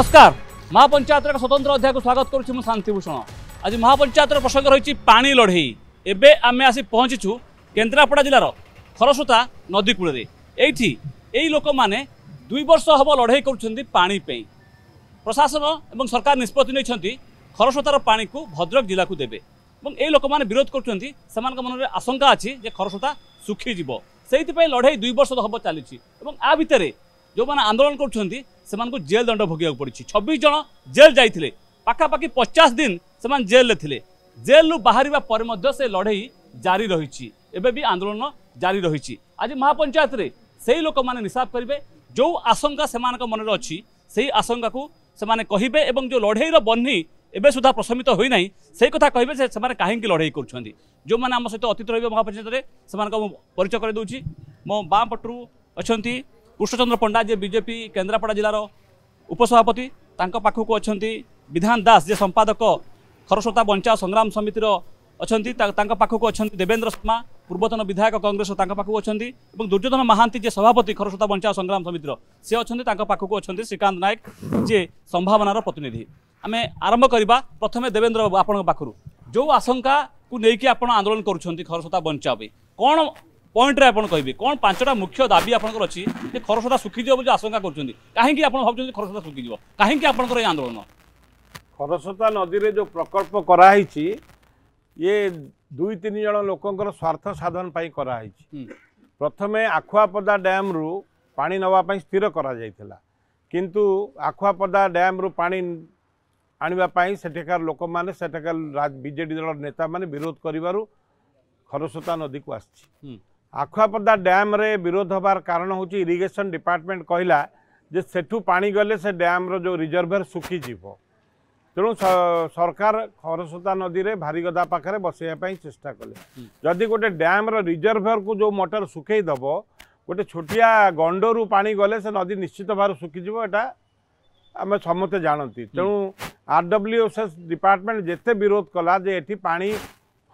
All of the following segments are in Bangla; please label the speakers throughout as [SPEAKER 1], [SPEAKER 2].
[SPEAKER 1] নমস্কার মহাপঞ্চায়েতর এক স্বতন্ত্র অধ্যায়কে স্বাগত করছি মু শান্তিভূষণ আজ মহাপঞ্চায়েতর প্রসঙ্গ রয়েছে পানি লড়াই এবে আমি আসি পৌঁছিছু কেন্দ্রাপড়া জেলার খরস্রোতা নদী কূলরে এইটি এই লোক মানে দুই বর্ষ হব লড়াই করছেন পাঁচ প্রশাসন এবং সরকার নিষ্পতি নিয়েছেন খরস্রোতার পাঁকু ভদ্রক জেলাকে দেবে এবং এই লোক মানে বিরোধ করছেন সে মনে আশঙ্কা আছে যে খরস্রোতা শুখিযোগ সেইপাই লড়াই দুই বর্ষ হব চালছে এবং আ ভিতরে ଯେଉଁମାନେ ଆନ୍ଦୋଳନ କରୁଛନ୍ତି ସେମାନଙ୍କୁ ଜେଲ୍ ଦଣ୍ଡ ଭୋଗିବାକୁ ପଡ଼ିଛି ଛବିଶ ଜଣ ଜେଲ୍ ଯାଇଥିଲେ ପାଖାପାଖି ପଚାଶ ଦିନ ସେମାନେ ଜେଲ୍ରେ ଥିଲେ ଜେଲ୍ରୁ ବାହାରିବା ପରେ ମଧ୍ୟ ସେ ଲଢ଼େଇ ଜାରି ରହିଛି ଏବେ ବି ଆନ୍ଦୋଳନ ଜାରି ରହିଛି ଆଜି ମହାପଞ୍ଚାୟତରେ ସେହି ଲୋକମାନେ ହିସାବ କରିବେ ଯେଉଁ ଆଶଙ୍କା ସେମାନଙ୍କ ମନରେ ଅଛି ସେହି ଆଶଙ୍କାକୁ ସେମାନେ କହିବେ ଏବଂ ଯେଉଁ ଲଢ଼େଇର ବହ୍ନି ଏବେ ସୁଦ୍ଧା ପ୍ରଶମିତ ହୋଇନାହିଁ ସେହି କଥା କହିବେ ଯେ ସେମାନେ କାହିଁକି ଲଢ଼େଇ କରୁଛନ୍ତି ଯେଉଁମାନେ ଆମ ସହିତ ଅତୀତ ରହିବେ ମହାପଞ୍ଚାୟତରେ ସେମାନଙ୍କ ମୁଁ ପରିଚୟ କରିଦେଉଛି ମୋ ବାଁ ପଟରୁ ଅଛନ୍ତି କୃଷ୍ଣଚନ୍ଦ୍ର ପଣ୍ଡା ଯିଏ ବିଜେପି କେନ୍ଦ୍ରାପଡ଼ା ଜିଲ୍ଲାର ଉପସଭାପତି ତାଙ୍କ ପାଖକୁ ଅଛନ୍ତି ବିଧାନ ଦାସ ଯିଏ ସମ୍ପାଦକ ଖରସ୍ରୋତା ବଞ୍ଚା ସଂଗ୍ରାମ ସମିତିର ଅଛନ୍ତି ତାଙ୍କ ପାଖକୁ ଅଛନ୍ତି ଦେବେନ୍ଦ୍ର ଶର୍ମା ପୂର୍ବତନ ବିଧାୟକ କଂଗ୍ରେସ ତାଙ୍କ ପାଖକୁ ଅଛନ୍ତି ଏବଂ ଦୁର୍ଯ୍ୟୋଧନ ମହାନ୍ତି ଯିଏ ସଭାପତି ଖରସ୍ରୋତା ବଞ୍ଚା ସଂଗ୍ରାମ ସମିତିର ସେ ଅଛନ୍ତି ତାଙ୍କ ପାଖକୁ ଅଛନ୍ତି ଶ୍ରୀକାନ୍ତ ନାୟକ ଯିଏ ସମ୍ଭାବନାର ପ୍ରତିନିଧି ଆମେ ଆରମ୍ଭ କରିବା ପ୍ରଥମେ ଦେବେନ୍ଦ୍ର ବାବୁ ଆପଣଙ୍କ ପାଖରୁ ଯେଉଁ ଆଶଙ୍କାକୁ ନେଇକି ଆପଣ ଆନ୍ଦୋଳନ କରୁଛନ୍ତି ଖରସ୍ରୋତା ବଞ୍ଚା ପାଇଁ କ'ଣ পয়েন্টরে আপনার কহবে কোণ পাঁচটা মুখ্য দাবি আপনার অছি যে খরসদা শুখিযোগ বলে আশঙ্কা করছেন কাহি আপনার ভাবছেন খরসদা শুখিযোগ কাহি
[SPEAKER 2] আপনার এই আন্দোলন খরস্রোতা নদীরে যে প্রকল্প করা হয়েছি ইয়ে দুই তিন জন লোকঙ্কর স্বার্থ সাধন পাই করা হয়েছি প্রথমে আখুয়াপদা ড্যাম্রু পানি নেওয়া পাই স্থির করা যাইতিলা কিন্তু আখুয়াপদা ড্যাম্রু পানি আনিবা পাই সেঠাকার লোকমানে সেঠাকার বিজেডি দলর নেতা মানে বিরোধ করিবারু খরস্রোতা নদীকু আসছে ଆଖୁଆପଦା ଡ୍ୟାମ୍ରେ ବିରୋଧ ହେବାର କାରଣ ହେଉଛି ଇରିଗେସନ୍ ଡିପାର୍ଟମେଣ୍ଟ କହିଲା ଯେ ସେଠୁ ପାଣି ଗଲେ ସେ ଡ୍ୟାମ୍ର ଯେଉଁ ରିଜର୍ଭର ଶୁଖିଯିବ ତେଣୁ ସରକାର ଖରସୋତା ନଦୀରେ ଭାରିଗଦା ପାଖରେ ବସେଇବା ପାଇଁ ଚେଷ୍ଟା କଲେ ଯଦି ଗୋଟେ ଡ୍ୟାମ୍ର ରିଜର୍ଭରକୁ ଯେଉଁ ମଟର ଶୁଖେଇ ଦେବ ଗୋଟେ ଛୋଟିଆ ଗଣ୍ଡରୁ ପାଣି ଗଲେ ସେ ନଦୀ ନିଶ୍ଚିତ ଭାବରେ ଶୁଖିଯିବ ଏଇଟା ଆମେ ସମସ୍ତେ ଜାଣନ୍ତି ତେଣୁ ଆର୍ ଡବ୍ଲ୍ୟୁଏସ୍ଏସ୍ ଡିପାର୍ଟମେଣ୍ଟ ଯେତେ ବିରୋଧ କଲା ଯେ ଏଠି ପାଣି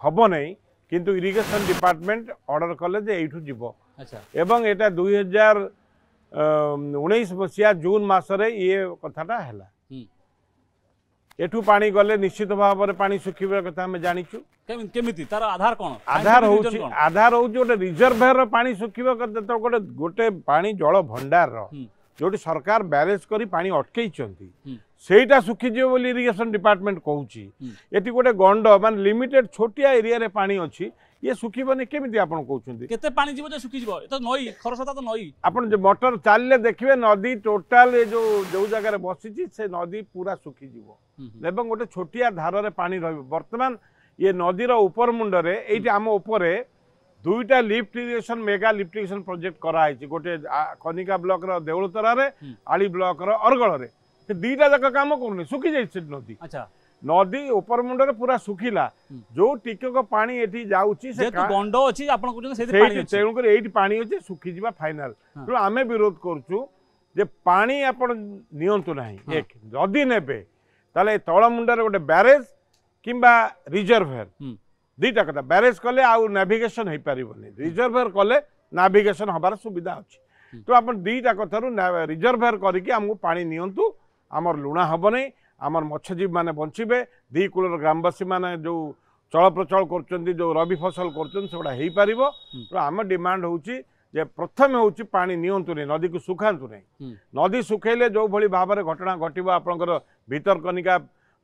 [SPEAKER 2] ହେବ ନାହିଁ কিন্তু ইরিগেশন ডিপার্টমেন্ট অর্ডার কলে যে এইটু যাব আচ্ছা। এবং এটা দুই হাজার উনিশ মশিয়া জুন মাসরে ইয়ে কথাটা হেলা এটু পানি গলে নিশ্চিত ভাবে পানি শুখিবার কথা আমি জানিছু
[SPEAKER 1] কেমিতি তার আধার কোন আধার হচ্ছে
[SPEAKER 2] আধার হচ্ছে গোটে রিজর্ভের পানি শুখিবা কথা তো গোটে গোটে পানি জল ভণ্ডার যেটি সরকার ব্যারেজ করে পানি অটকাইছন্তি সেইটা শুখিଯିବ ବୋଲି ଇରିଗେସନ୍ ଡିପାର୍ଟମେଣ୍ଟ କହୁଛି ଏଠି ଗୋଟେ ଗଣ୍ଡ ମାନେ ଲିମିଟେଡ୍ ଛୋଟିଆ ଏରିଆରେ ପାଣି ଅଛି ଇଏ ଶୁଖିବନି କେମିତି ଆପଣ କହୁଛନ୍ତି କେତେ ପାଣି ଯିବ ଯେ ଶୁଖିଯିବ ଏ ତ ନଈ ଖରସତା ତ ନଈ ଆପଣ ଯେ ମଟର ଚାଲିଲେ ଦେଖିବେ ନଦୀ ଟୋଟାଲ ଏ ଯୋଉ ଯୋଉ ଜାଗାରେ ବସିଛି ସେ ନଦୀ ପୁରା ଶୁଖିଯିବ ଏବଂ ଗୋଟେ ଛୋଟିଆ ଧାରରେ ପାଣି ରହିବ ବର୍ତ୍ତମାନ ଇଏ ନଦୀର ଉପର ମୁଣ୍ଡରେ ଏଇଠି ଆମ ଉପରେ দুইটা lift irrigation mega lift irrigation project করা হয়েছে গোটে কনিকা ব্লকর দেউলতরার আলি ব্লকর অরগড়ে दीटा जाक कम कर नदी अच्छा नदी उपर मुंडे पूरा सुखिला जो टिकक पानी एठी जाउची से गंडो
[SPEAKER 1] अछि आपन को से पानी तेलु
[SPEAKER 2] कर एठी पानी होछि सुखि जीवा फाइनल तो आमे विरोध करचू जे पानी आपन नियंतु नाही एक नदी नेबे ताले तळ मुंडे गोटे बैरेज किंबा रिजर्वर दीटा कथा बैरेज कले आउ नेविगेशन हेई परिबनी रिजर्वर कले नेविगेशन हबार सुविधा अछि तो आपन दीटा कथरु रिजर्वर करिके हमहु पानी नियंतु আমার ଲୁଣା ହେବନି আমার মৎস্যজীবী মানে বঞ্চবে দুই কূলর গ্রামবাসী মানে যে চলপ্রচল করছেন যে রবি ফসল করছেন সেগুলা হয়ে পাব আমার ডিমান্ড হচ্ছে যে প্রথমে হচ্ছে পা নিয়ন্তু না নদীকে শুখাতু না নদী শুখাইলে যেভাবে ভাবে ঘটনা ঘটব আপনার ভিতরকনিকা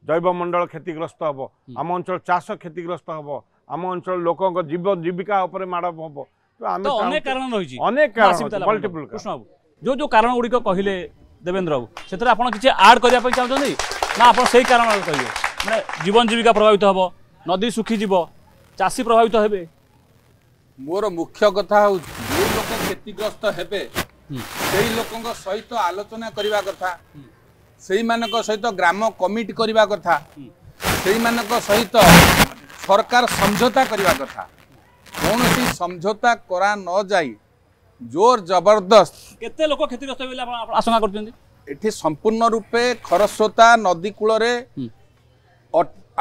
[SPEAKER 2] জৈবমণ্ডল ক্ষতিগ্রস্ত হব আম অঞ্চল চাষ ক্ষতিগ্রস্ত হব আম অঞ্চল লোক জীবন জীবিকা উপরে মাড় হব অনেক কারণ রয়েছে অনেক কারণ মল্টিপল
[SPEAKER 1] কারণ যে কারণ গুড়ি কহিলেন ଦେବେନ୍ଦ୍ର ବାବୁ ସେଥିରେ ଆପଣ କିଛି ଆଡ଼୍ କରିବା ପାଇଁ ଚାହୁଁଛନ୍ତି ନା ଆପଣ ସେଇ କାରଣରେ କହିବେ ମାନେ ଜୀବନ ଜୀବିକା ପ୍ରଭାବିତ ହେବ ନଦୀ ଶୁଖିଯିବ
[SPEAKER 3] ଚାଷୀ ପ୍ରଭାବିତ ହେବେ ମୋର ମୁଖ୍ୟ କଥା ହେଉଛି ଯେଉଁ ଲୋକ କ୍ଷତିଗ୍ରସ୍ତ ହେବେ ସେଇ ଲୋକଙ୍କ ସହିତ ଆଲୋଚନା କରିବା କଥା ସେଇମାନଙ୍କ ସହିତ ଗ୍ରାମ କମିଟି କରିବା କଥା ସେଇମାନଙ୍କ ସହିତ ସରକାର ସମଝୋତା କରିବା କଥା କୌଣସି ସମଝୋତା କରା ନଯାଇ জোর জবরদস্ত কেতে লোক ক্ষতিগ্রস্ত বলে আশঙ্কা করছেন এটি সম্পূর্ণ রূপে খরস্রোতা নদী কূলরে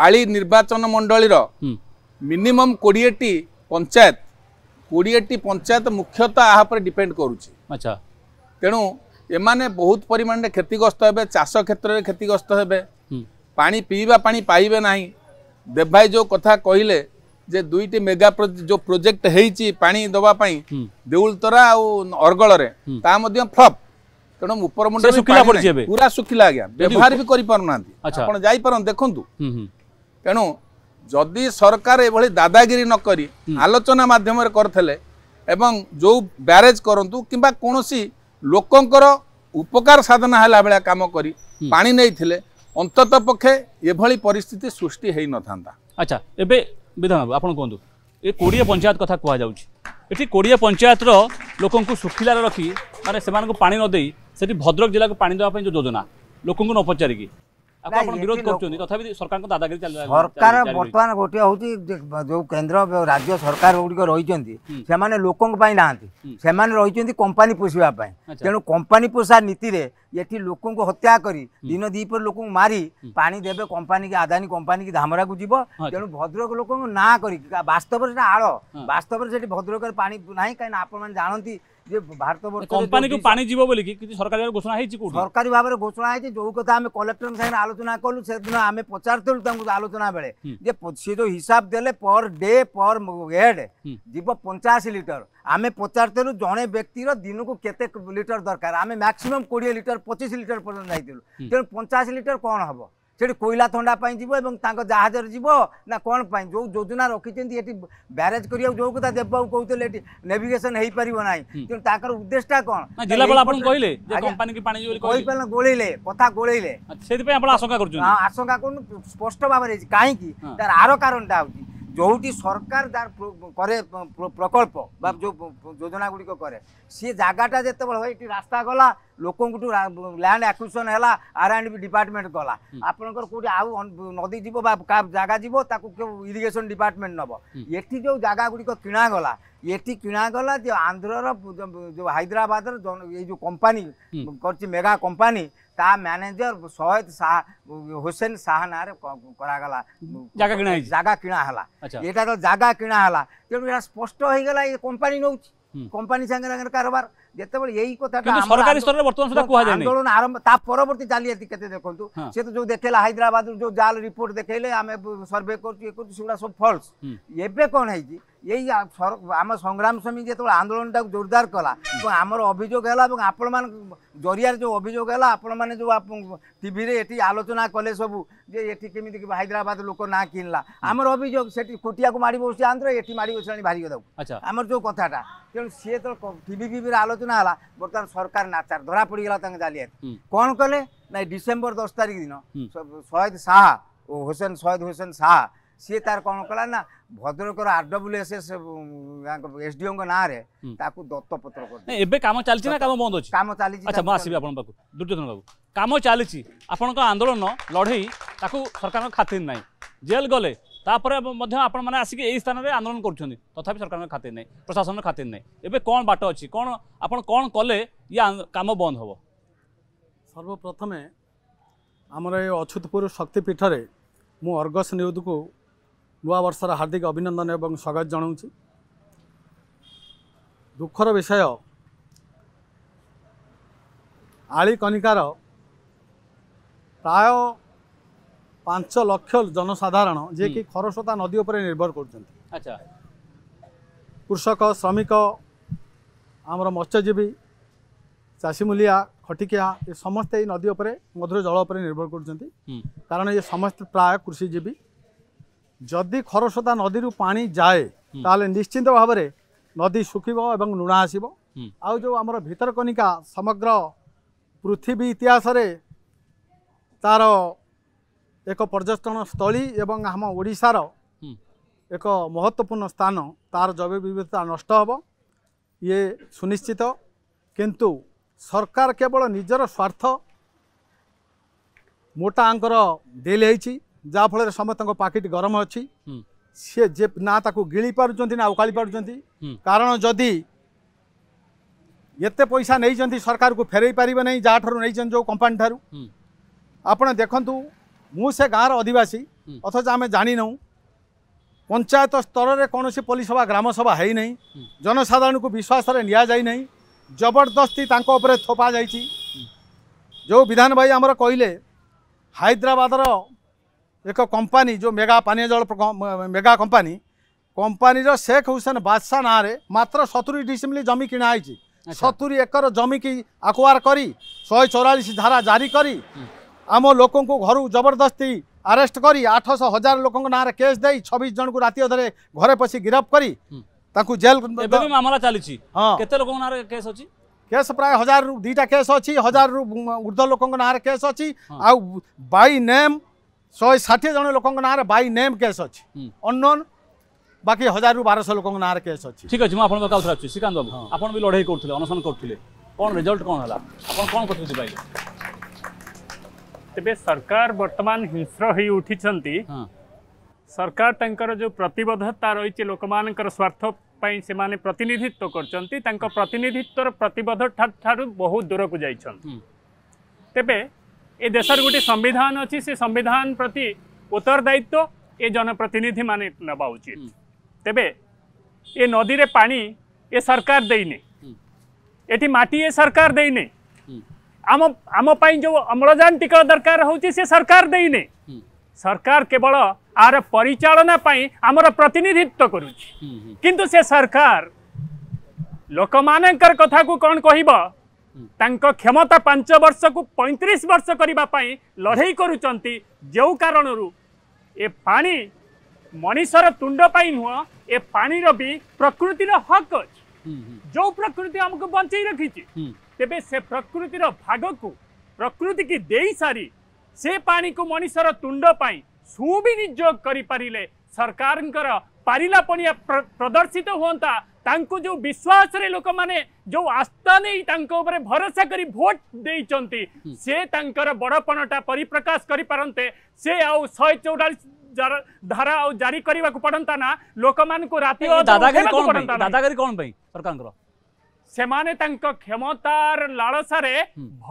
[SPEAKER 3] আলি নির্বাচন মণ্ডলীর মিনিমম কোড়িয়েটি পঞ্চায়েত কোড়িয়েটি পঞ্চায়েত মুখ্যত আহপরে ଉପରେ ଡିପେଣ୍ଡ କରୁଛି ଆଚ୍ଛା ତେଣୁ ଏମାନେ ବହୁତ ପରିମାଣରେ କ୍ଷତିଗ୍ରସ୍ତ ହେବେ ଚାଷ କ୍ଷେତ୍ରରେ କ୍ଷତିଗ୍ରସ୍ତ ହେବେ ପାଣି ପିଇବା ପାଣି ପାଇବେ ନାହିଁ ଦେବ ଭାଇ ଯେଉଁ କଥା କହିଲେ যে দুইটি মেগା ଯୋଉ ପ୍ରୋଜେକ୍ଟ ହେଇଛି ପାଣି ଦେବା ପାଇଁ ଦେଉଳତରା ଆଉ ଅର୍ଗଳରେ ତା ମଧ୍ୟ ଫ୍ଲପ୍ ତେଣୁ ଉପର ମୁଣ୍ଡ ପୁରା ଶୁଖିଲା ଆଜ୍ଞା ବ୍ୟବହାର ବି କରିପାରୁନାହାନ୍ତି ଆପଣ ଯାଇପାରନ୍ତି ଦେଖନ୍ତୁ ତେଣୁ ଯଦି ସରକାର ଏଭଳି ଦାଦାଗିରି ନ କରି ଆଲୋଚନା ମାଧ୍ୟମରେ କରିଥିଲେ ଏବଂ ଯେଉଁ ବ୍ୟାରେଜ୍ କରନ୍ତୁ କିମ୍ବା କୌଣସି ଲୋକଙ୍କର ଉପକାର ସାଧନା ହେଲା ଭଳିଆ କାମ କରି ପାଣି ନେଇଥିଲେ ଅନ୍ତତଃ ପକ୍ଷେ ଏଭଳି ପରିସ୍ଥିତି ସୃଷ୍ଟି ହେଇନଥାନ୍ତା ଆଚ୍ଛା ଏବେ
[SPEAKER 1] ବିଧାନବାବୁ ଆପଣ କୁହନ୍ତୁ ଏ କୋଡ଼ିଏ ପଞ୍ଚାୟତ କଥା କୁହାଯାଉଛି ଏଠି କୋଡ଼ିଏ ପଞ୍ଚାୟତର ଲୋକଙ୍କୁ ଶୁଖିଲାରେ ରଖି ମାନେ ସେମାନଙ୍କୁ ପାଣି ନଦେଇ ସେଠି ଭଦ୍ରକ ଜିଲ୍ଲାକୁ ପାଣି ଦେବା ପାଇଁ ଯେଉଁ ଯୋଜନା ଲୋକଙ୍କୁ ନ ପଚାରିକି ଆପଣ ବିରୋଧ କରୁଛନ୍ତି ତଥାପି ସରକାରଙ୍କ ଦାଦାଗିରି ସରକାର ବର୍ତ୍ତମାନ
[SPEAKER 4] ଗୋଟିଏ ହେଉଛି ଯେଉଁ କେନ୍ଦ୍ର ରାଜ୍ୟ ସରକାର ଗୁଡ଼ିକ ରହିଛନ୍ତି ସେମାନେ ଲୋକଙ୍କ ପାଇଁ ନାହାନ୍ତି ସେମାନେ ରହିଛନ୍ତି କମ୍ପାନୀ ପୋଷିବା ପାଇଁ ତେଣୁ କମ୍ପାନୀ ପୋଷା ନୀତିରେ ଏଠି ଲୋକଙ୍କୁ ହତ୍ୟା କରି ଦିନ ଦ୍ୱିପରେ ଲୋକଙ୍କୁ ମାରି ପାଣି ଦେବେ କମ୍ପାନୀକି ଆଦାନୀ କମ୍ପାନୀକି ଧାମରାକୁ ଯିବ ତେଣୁ ଭଦ୍ରକ ଲୋକଙ୍କୁ ନାଁ କରିକି ବାସ୍ତବରେ ସେଟା ଆଳ ବାସ୍ତବରେ ସେଠି ଭଦ୍ରକରେ ପାଣି ନାହିଁ କାହିଁକିନା ଆପଣମାନେ ଜାଣନ୍ତି যে ভারতবর্ষ কোম্পানিকে পানি
[SPEAKER 1] যাব বলি কি কিছু সরকারি ভাবে ঘোষণা হয়েছে কোটি
[SPEAKER 4] সরকারি ভাবে ঘোষণা হয়েছে যে কথা আমি কলেক্টর সাথে আলোচনা কলু সেদিন আমি পচারুলু তাঁকু আলোচনা বেড়ে যে সে যে হিসাব দেলে পর ডে পর হেড যাব পঞ্চাশ লিটর আমি পচারুলু জনে ব্যক্তির দিনকু কেতে লিটর দরকার আমি ম্যাক্সিমম কোড়িয়ে লিটর পঁচিশ লিটর পর্যন্ত যাইলু তেমন পঞ্চাশ লিটর কম হব ସେଠି କୋଇଲା ଥଣ୍ଡା ପାଇଁ ଯିବ ଏବଂ ତାଙ୍କ ଜାହାଜରେ ଯିବ ନା କ'ଣ ପାଇଁ ଯେଉଁ ଯୋଜନା ରଖିଛନ୍ତି ଏଠି ବ୍ୟାରେଜ୍ କରିବାକୁ ଯେଉଁ କଥା ଦେବବାବୁ କହୁଥିଲେ ଏଠି ନେଭିଗେସନ୍ ହେଇପାରିବ ନାହିଁ ତେଣୁ ତାଙ୍କର ଉଦ୍ଦେଶ୍ୟଟା କ'ଣ ଜିଲ୍ଲାପାଳ ଆପଣ କହିଲେ କହିପାରିଲେ ଗୋଳେଇଲେ କଥା ଗୋଳେଇଲେ ସେଥିପାଇଁ ଆପଣ ଆଶଙ୍କା କରୁଛନ୍ତି ହଁ ଆଶଙ୍କା କରୁନୁ ସ୍ପଷ୍ଟ ଭାବରେ ହେଇଛି କାହିଁକି ତାର ଆର କାରଣଟା ହେଉଛି ଯେଉଁଠି ସରକାର ଯାହାର କରେ ପ୍ରକଳ୍ପ ବା ଯେଉଁ ଯୋଜନା ଗୁଡ଼ିକ କରେ ସେ ଜାଗାଟା ଯେତେବେଳେ ହୁଏ ଏଠି ରାସ୍ତା ଗଲା ଲୋକଙ୍କଠୁ ଲ୍ୟାଣ୍ଡ ଆକ୍ୱିସନ୍ ହେଲା ଆର୍ ଆଣ୍ଡ ବି ଡିପାର୍ଟମେଣ୍ଟ ଗଲା ଆପଣଙ୍କର କେଉଁଠି ଆଉ ନଦୀ ଯିବ ବା ଜାଗା ଯିବ ତାକୁ କେଉଁ ଇରିଗେସନ୍ ଡିପାର୍ଟମେଣ୍ଟ ନେବ ଏଠି ଯେଉଁ ଜାଗା ଗୁଡ଼ିକ କିଣାଗଲା ଏଠି କିଣାଗଲା ଯେ ଆନ୍ଧ୍ରର ଯେଉଁ ହାଇଦ୍ରାବାଦର ଏଇ ଯେଉଁ କମ୍ପାନୀ କରିଛି ମେଗା କମ୍ପାନୀ তা ম্যানেজর ସହିଦ ଶାହା ହୁସେନ ଶାହା ନାଁରେ କରାଗଲା ଜାଗା କିଣା ଜାଗା କିଣା ହେଲା ଏଇଟାର ଜାଗା କିଣା ହେଲା ତେଣୁ ଏହା ସ୍ପଷ୍ଟ ହେଇଗଲା ଏ କମ୍ପାନୀ ନେଉଛି କମ୍ପାନୀ ସାଙ୍ଗରେ ସାଙ୍ଗରେ କାରବାର ଯେତେବେଳେ ଏଇ କଥାଟା ସରକାରୀ ସ୍ତରରେ ବର୍ତ୍ତମାନ ସୁଦ୍ଧା କୁହାଯାଏ ଆନ୍ଦୋଳନ ଆରମ୍ଭ ତା ପରବର୍ତ୍ତୀ ଜାଲିଆତି କେତେ ଦେଖନ୍ତୁ ସେ ତ ଯୋଉ ଦେଖେଇଲା ହାଇଦ୍ରାବାଦରୁ ଯୋଉ ଜାଲ ରିପୋର୍ଟ ଦେଖେଇଲେ ଆମେ ସର୍ଭେ କରୁଛୁ ଇଏ କରୁଛୁ ସେଗୁଡ଼ା ସବୁ ଫଲ୍ସ ଏବେ କ'ଣ ହେଇଛି এই আমার সংগ্রাম সমিতি যেত আন্দোলনটা জোরদার কলা এবং আমার অভিযোগ হল এবং আপনার মান জরিয়ার যে অভিযোগ হল আপন মানে যে টিভিরে এটি আলোচনা কলে সবু যে এটি কেমিতি হাইদ্রাবাদ লোক না কিনলা আমার অভিযোগ সেটি কোটিয়াকে মারি বসছে আন্ধ্র এটি মাড়ি বসলানি ভারি দাও আমার যে কথাটা তেমন সি তো টিভি ফিভির আলোচনা হল বর্তমান সরকার নাচার ধরা পড়ে গেল তাকে জালিয়াত কণ কলে না ডিসেম্বর দশ তারিখ দিন সৈয়দ শাহ ও হোসেন সৈয়দ হোসেন শাহ ସିଏ ତାର କ'ଣ କଲା ନା ଭଦ୍ରକର ଆରଡବ୍ଲ୍ୟୁଏସ୍ଏସ୍ ଏସ୍ଡିଓଙ୍କ ନାଁରେ ତାକୁ ଦତ୍ତପତ୍ର କରି
[SPEAKER 1] ଏବେ କାମ ଚାଲିଛି ନା କାମ ବନ୍ଦ ଅଛି କାମ ଚାଲିଛି ଆଚ୍ଛା ମୁଁ ଆସିବି ଆପଣଙ୍କ ପାଖକୁ ଦୁର୍ଯ୍ୟୋଧନ ବାବୁ କାମ ଚାଲିଛି ଆପଣଙ୍କ ଆନ୍ଦୋଳନ ଲଢ଼େଇ ତାକୁ ସରକାରଙ୍କ ଖାତିର ନାହିଁ ଜେଲ୍ ଗଲେ ତାପରେ ମଧ୍ୟ ଆପଣମାନେ ଆସିକି ଏହି ସ୍ଥାନରେ ଆନ୍ଦୋଳନ କରୁଛନ୍ତି ତଥାପି ସରକାରଙ୍କ ଖାତିର ନାହିଁ ପ୍ରଶାସନର ଖାତିର ନାହିଁ ଏବେ କ'ଣ ବାଟ ଅଛି କ'ଣ ଆପଣ କ'ଣ କଲେ ଇଏ କାମ ବନ୍ଦ ହେବ
[SPEAKER 5] ସର୍ବପ୍ରଥମେ ଆମର ଏ ଅଛୁତପୁର ଶକ୍ତିପୀଠରେ ମୁଁ ଅର୍ଗସ୍ ନ୍ୟୁଜ୍କୁ ନୂଆବର୍ଷର ହାର୍ଦ୍ଦିକ ଅଭିନନ୍ଦନ ଏବଂ ସ୍ୱାଗତ ଜଣାଉଛି ଦୁଃଖର ବିଷୟ ଆଳିକନିକାର ପ୍ରାୟ ପାଞ୍ଚ ଲକ୍ଷ ଜନସାଧାରଣ ଯିଏକି ଖରସ୍ରୋତା ନଦୀ ଉପରେ ନିର୍ଭର କରୁଛନ୍ତି ଆଚ୍ଛା କୃଷକ ଶ୍ରମିକ ଆମର ମତ୍ସ୍ୟଜୀବୀ ଚାଷୀମୂଲିଆ ଖଟିକିଆ ଏ ସମସ୍ତେ ଏଇ ନଦୀ ଉପରେ ମଧୁର ଜଳ ଉପରେ ନିର୍ଭର କରୁଛନ୍ତି କାରଣ ଏ ସମସ୍ତେ ପ୍ରାୟ କୃଷିଜୀବୀ ଯଦି ଖରସ୍ରୋତା ନଦୀରୁ ପାଣି ଯାଏ ତାହେଲେ ନିଶ୍ଚିନ୍ତ ଭାବରେ ନଦୀ ଶୁଖିବ ଏବଂ ଲୁଣ ଆସିବ ଆଉ ଯେଉଁ ଆମର ଭିତରକନିକା ସମଗ୍ର ପୃଥିବୀ ଇତିହାସରେ ତାର ଏକ ପର୍ଯ୍ୟଟନ ସ୍ଥଳୀ ଏବଂ ଆମ ଓଡ଼ିଶାର ଏକ ମହତ୍ତ୍ୱପୂର୍ଣ୍ଣ ସ୍ଥାନ ତାର ଜୈବ ବିବିଧତା ନଷ୍ଟ ହେବ ଇଏ ସୁନିଶ୍ଚିତ କିନ୍ତୁ ସରକାର କେବଳ ନିଜର ସ୍ୱାର୍ଥ ମୋଟା ଆଙ୍କର ଡିଲ୍ ହେଇଛି ଯାହାଫଳରେ ସମସ୍ତଙ୍କ ପାକିଟ ଗରମ ଅଛି ସିଏ ଯେ ନା ତାକୁ ଗିଳି ପାରୁଛନ୍ତି ନା ଉକାଳି ପାରୁଛନ୍ତି କାରଣ ଯଦି ଏତେ ପଇସା ନେଇଛନ୍ତି ସରକାରକୁ ଫେରେଇ ପାରିବେ ନାହିଁ ଯାହାଠାରୁ ନେଇଛନ୍ତି ଯେଉଁ କମ୍ପାନୀ ଠାରୁ ଆପଣ ଦେଖନ୍ତୁ ମୁଁ ସେ ଗାଁର ଅଧିବାସୀ ଅଥଚ ଆମେ ଜାଣିନାହୁଁ ପଞ୍ଚାୟତ ସ୍ତରରେ କୌଣସି ପଲ୍ଲୀସଭା ଗ୍ରାମସଭା ହେଇନାହିଁ ଜନସାଧାରଣଙ୍କୁ ବିଶ୍ୱାସରେ ନିଆଯାଇନାହିଁ ଜବରଦସ୍ତି ତାଙ୍କ ଉପରେ ଥୋପାଯାଇଛି ଯେଉଁ ବିଧାନ ଭାଇ ଆମର କହିଲେ ହାଇଦ୍ରାବାଦର एक कम्पनी मेगा पानी जल मेगा कम्पनी कम्पानी र शेख हुसैन बादशाह नाँडे मात्र सतुरी डिसिमली जमि किहे सतुरी एकर जमिक अखुवर शे चौरास धारा जारी आम लोक घर जबरदस्ती आरेस्ट गरि आठश हजार लोकस छबिस जनको राति धेरै घर पसि गिरफे म केस प्राय हजार दुईटा केस अझ हजारुर्ध्व लोकसी आउँ बई नेम ଶହେ ଷାଠିଏ ଜଣ ଲୋକଙ୍କ ନାଁରେ ବାଇ ନେମ୍ କେସ୍ ଅଛି ଅନ୍ନୋନ୍ ବାକି ହଜାରରୁ ବାରଶହ ଲୋକଙ୍କ ନାଁରେ କେସ୍ ଅଛି
[SPEAKER 1] ଠିକ୍ ଅଛି ମୁଁ ଆପଣଙ୍କ କଥା ଅଛି ଶ୍ରୀକାନ୍ତ ବାବୁ ଆପଣ ବି ଲଢ଼େଇ କରୁଥିଲେ ଅନଶନ କରୁଥିଲେ କ'ଣ ରେଜଲ୍ଟ କ'ଣ ହେଲା ଆପଣ କ'ଣ କରୁଛନ୍ତି ପାଇଲେ
[SPEAKER 5] ତେବେ
[SPEAKER 6] ସରକାର ବର୍ତ୍ତମାନ ହିଂସ୍ର ହୋଇ ଉଠିଛନ୍ତି ସରକାର ତାଙ୍କର ଯେଉଁ ପ୍ରତିବଦ୍ଧତା ରହିଛି ଲୋକମାନଙ୍କର ସ୍ୱାର୍ଥ ପାଇଁ ସେମାନେ ପ୍ରତିନିଧିତ୍ୱ କରୁଛନ୍ତି ତାଙ୍କ ପ୍ରତିନିଧିତ୍ୱର ପ୍ରତିବଦ୍ଧତା ଠାରୁ ବହୁ ଦୂରକୁ ଯାଇଛନ୍ତି ତେବେ ए देशर गोटे संविधान अच्छी से संविधान प्रति उत्तरदायित्व ए जनप्रतिनिधि मान ना उचित हम्म। तेरे ए नदी में पानी ए सरकार देने
[SPEAKER 7] हम्म।
[SPEAKER 6] एटी माटी ए सरकार देने आम आम जो अम्लजान टिक दरकार हूँ से सरकार देने हम्म। सरकार केवल आर परिचालना आमर प्रतिनिधित्व करुँच किंतु से सरकार लोकमानकर कथा को कौन कहब ତାଙ୍କ କ୍ଷମତା ପାଞ୍ଚ ବର୍ଷକୁ ପଇଁତିରିଶ ବର୍ଷ କରିବା ପାଇଁ ଲଢ଼େଇ କରୁଛନ୍ତି ଯେଉଁ କାରଣରୁ ଏ ପାଣି ମଣିଷର ତୁଣ୍ଡ ପାଇଁ ନୁହଁ ଏ ପାଣିର ବି ପ୍ରକୃତିର ହକ୍ ଅଛି ଯେଉଁ ପ୍ରକୃତି ଆମକୁ ବଞ୍ଚେଇ ରଖିଛି ତେବେ ସେ ପ୍ରକୃତିର ଭାଗକୁ ପ୍ରକୃତିକି ଦେଇସାରି ସେ ପାଣିକୁ ମଣିଷର ତୁଣ୍ଡ ପାଇଁ ସୁବିନିଯୋଗ କରିପାରିଲେ ସରକାରଙ୍କର ପାରିଲାପଣିଆ ପ୍ରଦର୍ଶିତ ହୁଅନ୍ତା ତାଙ୍କୁ ଯେଉଁ ବିଶ୍ୱାସରେ ଲୋକମାନେ ଯେଉଁ ଆସ୍ଥା ନେଇ ତାଙ୍କ ଉପରେ ଭରସା କରି ଭୋଟ ଦେଇଛନ୍ତି ସେ ତାଙ୍କର ବଡ଼ପଣଟା ପରିପ୍ରକାଶ କରିପାରନ୍ତେ ସେ ଆଉ ଶହେ ଚଉରାଳିଶ ଧାରା ଆଉ ଜାରି କରିବାକୁ ପଡ଼ନ୍ତା ନା ଲୋକମାନଙ୍କୁ ରାତି ଦାଦାଗିରି
[SPEAKER 1] କ'ଣ ପାଇଁ ସରକାରଙ୍କର
[SPEAKER 6] ସେମାନେ ତାଙ୍କ କ୍ଷମତାର ଲାଳସାରେ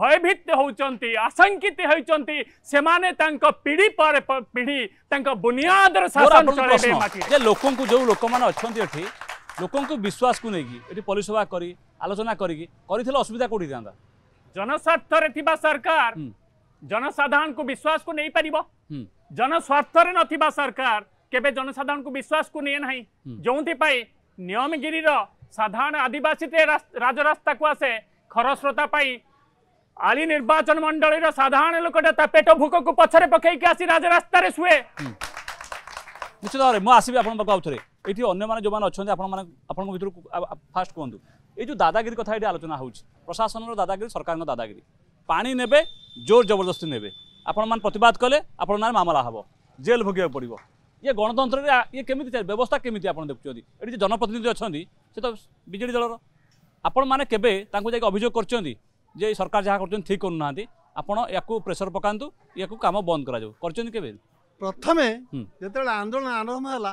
[SPEAKER 6] ଭୟଭୀତ ହେଉଛନ୍ତି ଆଶଙ୍କିତ ହେଉଛନ୍ତି ସେମାନେ ତାଙ୍କ ପିଢ଼ି ପରେ ପିଢ଼ି ତାଙ୍କ ବୁନିଆଦର
[SPEAKER 1] ଲୋକଙ୍କୁ ଯେଉଁ ଲୋକମାନେ ଅଛନ୍ତି ଏଠି ଲୋକଙ୍କ ବିଶ୍ୱାସକୁ ନେଇକି ଏଠି ପରିସଭା କରି ଆଲୋଚନା କରିକି କରିଥିଲେ ଅସୁବିଧା କୋଉଠି ଥାନ୍ତା ଜନସ୍ୱାର୍ଥରେ ଥିବା ସରକାର ଜନସାଧାରଣଙ୍କୁ
[SPEAKER 6] ବିଶ୍ୱାସକୁ ନେଇପାରିବ ଜନସ୍ୱାର୍ଥରେ ନଥିବା ସରକାର କେବେ ଜନସାଧାରଣଙ୍କୁ ବିଶ୍ୱାସକୁ ନିଏ ନାହିଁ ଯେଉଁଥିପାଇଁ ନିୟମଗିରିର ସାଧାରଣ ଆଦିବାସୀଟେ ରାଜରାସ୍ତାକୁ ଆସେ ଖରସ୍ରୋତା ପାଇଁ আলি নির্বাচন মন্ডলীর সাধারণ লোকটা তা পেট
[SPEAKER 1] ভোকু পছরে পকাইকি আসি
[SPEAKER 6] রাজরাস্তায় শুয়ে
[SPEAKER 1] নিশ্চিত ভাবে মু আসবি আপনার আউথরে ଏଠି ଅନ୍ୟମାନେ ଯେଉଁମାନେ ଅଛନ୍ତି ଆପଣମାନେ ଆପଣଙ୍କ ଭିତରୁ ଫାଷ୍ଟ କୁହନ୍ତୁ ଏଇ ଯେଉଁ ଦାଦାଗିରି କଥା ଏଠି ଆଲୋଚନା ହେଉଛି ପ୍ରଶାସନର ଦାଦାଗିରି ସରକାରଙ୍କ ଦାଦାଗିରି ପାଣି ନେବେ ଜୋର ଜବରଦସ୍ତି ନେବେ ଆପଣମାନେ ପ୍ରତିବାଦ କଲେ ଆପଣ ନାଁରେ ମାମଲା ହେବ ଜେଲ୍ ଭୋଗିବାକୁ ପଡ଼ିବ ଇଏ ଗଣତନ୍ତ୍ରରେ ଇଏ କେମିତି ବ୍ୟବସ୍ଥା କେମିତି ଆପଣ ଦେଖୁଛନ୍ତି ଏଠି ଯେ ଜନପ୍ରତିନିଧି ଅଛନ୍ତି ସେ ତ ବିଜେଡ଼ି ଦଳର ଆପଣମାନେ କେବେ ତାଙ୍କୁ ଯାଇକି ଅଭିଯୋଗ କରୁଛନ୍ତି ଯେ ସରକାର ଯାହା କରୁଛନ୍ତି ଠିକ୍ କରୁନାହାନ୍ତି ଆପଣ ୟାକୁ ପ୍ରେସର ପକାନ୍ତୁ ୟାକୁ କାମ ବନ୍ଦ କରାଯାଉ କରିଛନ୍ତି କେବେ
[SPEAKER 8] ପ୍ରଥମେ ଯେତେବେଳେ ଆନ୍ଦୋଳନ ଆରମ୍ଭ ହେଲା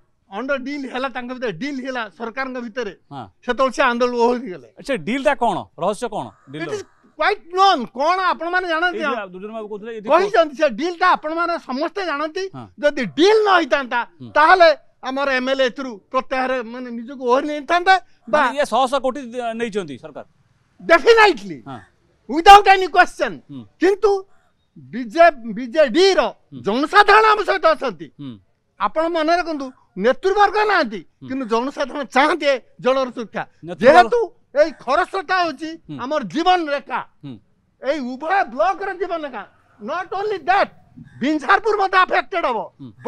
[SPEAKER 8] ଅଣ୍ଡର ଡିଲ୍ ହେଲା ତାଙ୍କ ଭିତରେ ଡିଲ୍ ହେଲା ସରକାରଙ୍କ ଭିତରେ ସେତେବେଳେ ସେ ଆନ୍ଦୋଳନ ହୋଇଗଲେ ସେ ଡିଲ୍ଟା କ'ଣ ରହସ୍ୟ କ'ଣ କ୍ୱାଇଟ୍ ନନ୍ କ'ଣ ଆପଣମାନେ ଜାଣନ୍ତି କହିଛନ୍ତି ସେ ଡିଲ୍ଟା ଆପଣମାନେ ସମସ୍ତେ ଜାଣନ୍ତି ଯଦି ଡିଲ୍ ନ ହେଇଥାନ୍ତା ତାହେଲେ ଆମର ଏଲ୍ ଏ ଏଥିରୁ ପ୍ରତ୍ୟାହାର ମାନେ ନିଜକୁ ଓହରି ନେଇଥାନ୍ତା ବା ଇଏ ଶହ ଶହ କୋଟି ନେଇଛନ୍ତି ସରକାର ଡେଫିନାଇଟଲି ୱିଦାଉଟ୍ ଏନି କ୍ୱେଶ୍ଚନ୍ କିନ୍ତୁ ବିଜେଡିର ଜନସାଧାରଣ ଆମ ସହିତ ଅଛନ୍ତି ଆପଣ ମନେ ରଖନ୍ତୁ ନେତୃବର୍ଗ ନାହାନ୍ତି କିନ୍ତୁ ଜନସାଧାରଣ ଚାହାନ୍ତି ଜଳର ସୁରକ୍ଷା ଯେହେତୁ ଏଇ ଖରସ୍ରୋତା ହେଉଛି ଆମର ଜୀବନ ରେଖା ଏଇ ଉଭୟ ବ୍ଲକର ଜୀବନ ରେଖା ନଟ୍ ଓନ୍ଲି ଦ୍ୟାଟ୍ ବିଞ୍ଝାରପୁର ମଧ୍ୟ ଆଫେକ୍ଟେଡ୍ ହବ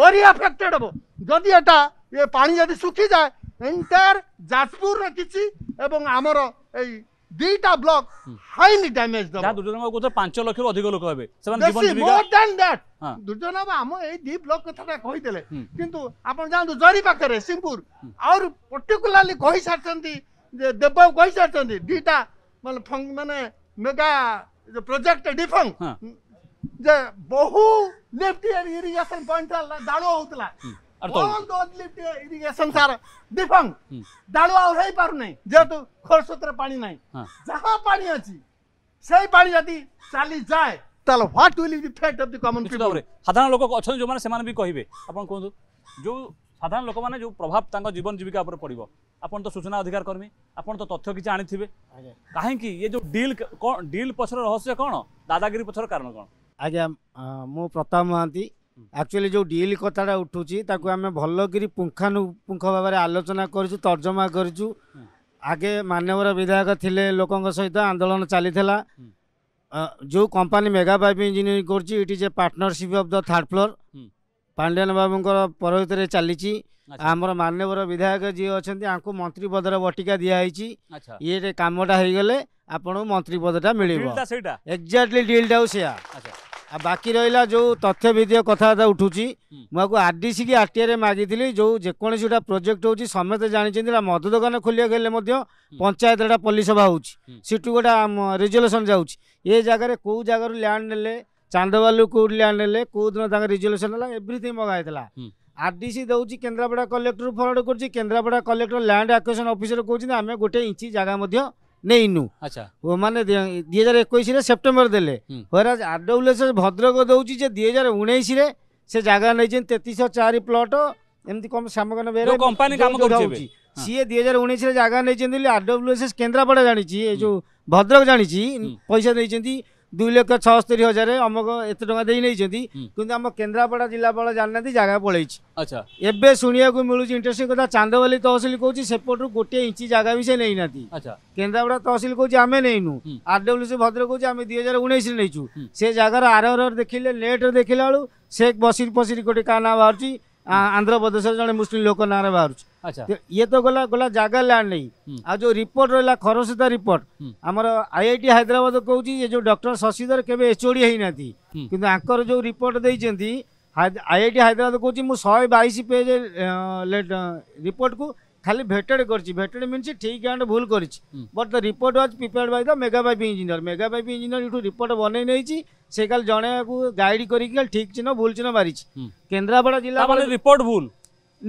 [SPEAKER 8] ବରି ଆଫେକ୍ଟେଡ଼ ହବ ଯଦି ଏଟା ଏ ପାଣି ଯଦି ଶୁଖିଯାଏ ଏଣ୍ଟାୟାର ଯାଜପୁରର କିଛି ଏବଂ ଆମର ଏଇ দুইটা
[SPEAKER 1] ব্লক হাইলি ড্যামেজ দেব দুর্যোধন কোথাও পাঁচ লক্ষর অধিক লোক হবে মোর
[SPEAKER 8] দ্যান দ্যাট দুর্যোধন আম এই দুই ব্লক কথাটা কইদেলে কিন্তু আপন জানতু জরি পাখরে সিম্পুর আর পার্টিকুলারলি কই সারছন্তি যে দেব কই সারছন্তি দুইটা মানে মানে মেগা প্রজেক্ট ডিফং যে বহু লেফট ইরিগেশন পয়েন্ট দাড় হউতলা इरिगेशन सार ଦେଖ ଡାଳୁ ଆଉ ହେଇପାରୁନାହିଁ ଯେହେତୁ ଖୋଳସୋତରେ ପାଣି ନାହିଁ ଯାହା ପାଣି ଅଛି ସେଇ ପାଣି ଯଦି ଚାଲିଯାଏ ତାହେଲେ what will be affect of the common
[SPEAKER 1] people ସାଧାରଣ ଲୋକ ଅଛନ୍ତି ଯେଉଁମାନେ ସେମାନେ ବି କହିବେ ଆପଣ କୁହନ୍ତୁ ଯେଉଁ ସାଧାରଣ ଲୋକମାନେ ଯେଉଁ ପ୍ରଭାବ ତାଙ୍କ ଜୀବନ ଜୀବିକା ଉପରେ ପଡ଼ିବ ଆପଣ ତ ସୂଚନା ଅଧିକାର କର୍ମୀ ଆପଣ ତ ତଥ୍ୟ କିଛି ଆଣିଥିବେ କାହିଁକି ଏ ଯେଉଁ ଡିଲ୍ କ'ଣ ଡିଲ୍ ପଛର ରହସ୍ୟ କ'ଣ ଦାଦାଗିରି ପଛର କାରଣ କ'ଣ
[SPEAKER 9] ଆଜ୍ଞା ମୁଁ ପ୍ରତାପ ମହାନ୍ତି ଆକ୍ଚୁଆଲି ଯେଉଁ ଡିଲ୍ କଥାଟା ଉଠୁଛି ତାକୁ ଆମେ ଭଲ କରି ପୁଙ୍ଖାନୁପୁଙ୍ଖ ଭାବରେ ଆଲୋଚନା କରିଛୁ ତର୍ଜମା କରିଛୁ ଆଗେ ମାନ୍ୟବର ବିଧାୟକ ଥିଲେ ଲୋକଙ୍କ ସହିତ ଆନ୍ଦୋଳନ ଚାଲିଥିଲା ଯେଉଁ କମ୍ପାନୀ ମେଗା ପାଇପ୍ ଇଞ୍ଜିନିୟରିଂ କରୁଛି it is a partnership of the third floor Pandian ବାବୁଙ୍କର ପୌରୋହିତ୍ୟରେ ଚାଲିଛି ଆମର ମାନ୍ୟବର ବିଧାୟକ ଯିଏ ଅଛନ୍ତି ଆଙ୍କୁ ମନ୍ତ୍ରୀ ପଦର ବଟିକା ଦିଆହେଇଛି ଇଏ କାମଟା ହେଇଗଲେ ଆପଣଙ୍କୁ ମନ୍ତ୍ରୀ ପଦଟା ମିଳିବ ଏକ୍ଜାକ୍ଟଲି ଡିଲ୍ଟାକୁ ସେୟା ଆଉ ବାକି ରହିଲା ଯେଉଁ ତଥ୍ୟ ଭିତ୍ତିକ କଥାବାର୍ତ୍ତା ଉଠୁଛି ମୁଁ ଆକୁ ଆର୍ ଡି ସି କି ଆର୍ ଟି ଆର୍ରେ ମାଗିଥିଲି ଯେଉଁ ଯେକୌଣସି ଗୋଟେ ପ୍ରୋଜେକ୍ଟ ହେଉଛି ସମସ୍ତେ ଜାଣିଛନ୍ତି ଏଇଟା ମଦ ଦୋକାନ ଖୋଲିବାକୁ ହେଲେ ମଧ୍ୟ ପଞ୍ଚାୟତ ଏଇଟା ପଲ୍ଲୀସଭା ହେଉଛି ସେଠୁ ଗୋଟେ ରେଜୁଲେସନ୍ ଯାଉଛି ଏ ଜାଗାରେ କେଉଁ ଜାଗାରୁ ଲ୍ୟାଣ୍ଡ ନେଲେ ଚାନ୍ଦବାଲୁ କେଉଁଠି ଲ୍ୟାଣ୍ଡ ନେଲେ କେଉଁଦିନ ତାଙ୍କ ରେଜୁଲେସନ୍ ହେଲା ଏଭ୍ରିଥିଙ୍ଗ ମଗା ହେଇଥିଲା ଆର୍ଡିସି ଦେଉଛି କେନ୍ଦ୍ରାପଡ଼ା କଲେକ୍ଟରକୁ ଫରୱାର୍ଡ଼ କରୁଛି Kendrapara collector land acquisition officer କହୁଛନ୍ତି ଆମେ ଗୋଟେ ଇଞ୍ଚି ଜାଗା ମଧ୍ୟ ନେଇନୁ ମାନେ ଦୁଇ ହଜାର ଏକୋଇଶରେ ସେପ୍ଟେମ୍ବର ଦେଲେ ହରାଜ ଆରଡବ୍ଲ୍ୟୁଏସ୍ ଭଦ୍ରକ ଦେଉଛି ଯେ ଦୁଇ ହଜାର ଉଣେଇଶରେ ସେ ଜାଗା ନେଇଛନ୍ତି ତେତିଶହ ଚାରି ପ୍ଲଟ ଏମିତି କମ୍ ଶ୍ୟାମକାନ ବେହେରା କମ୍ପାନୀ କାମ କରୁଛି ସିଏ ଦୁଇ ହଜାର ଉଣେଇଶରେ ଜାଗା ନେଇଛନ୍ତି ବୋଲି ଆରଡବ୍ଲ୍ୟୁଏସ୍ କେନ୍ଦ୍ରାପଡ଼ା ଜାଣିଛି ଏ ଯେଉଁ ଭଦ୍ରକ ଜାଣିଛି ପଇସା ଦେଇଛନ୍ତି দুই লক্ষ ছস্তরি হাজার আমাকে এত টাকা দিয়ে নিয়েছেন কিন্তু আমার কেন্দ্রাপড়া জেলাপাল জানি না জায়গা পড়াইছি আচ্ছা এবে শুণবাকে মিলুছি ইন্টারেস্টিং কথা চান্দবালি তহসিল কৌছি সেপটু গোটিয়ে ইঞ্চি জায়গা বি সে নেই না কেন্দ্রাপড়া তহসিল কৌছি আমি নেইনু আরডব্লুসি ভদ্রক কৌছি আমি দুই হাজার উনিশে নেইছু সে জায়গার আর আর দেখিলে নেট্রে দেখিলা বেড়ে সে বসির ফসির গোটে কাহ না বাহুছি ଆନ୍ଧ୍ରପ୍ରଦେଶର ଜଣେ ମୁସଲିମ୍ ଲୋକ ନାଁରେ ବାହାରୁଛି अच्छा ये तो गला गला जगह लैंड नहीं आ जो रिपोर्ट रहा खरसदा रिपोर्ट आमर आईआईटी हैदराबाद कहूँ ये जो डॉक्टर शशिधर केवे एचओडी होना कि आंकर जो रिपोर्ट देती আইআইটি হায়দ্রাবাদ কৌছি মু শহে বাইশ পেজ রিপোর্ট কু খালি ভেটেড করছি ভেটেড মিনস ঠিক অ্যান্ড ভুল করছি but the report was prepared by the mega pipe engineer mega pipe engineer এটু রিপোর্ট বনাই নেইছি সে কাল জনাইবাকু গাইড করিকি ঠিক চিহ্ন ভুল চিহ্ন মারিছি কেন্দ্রাপড়া জেলা রিপোর্ট ভুল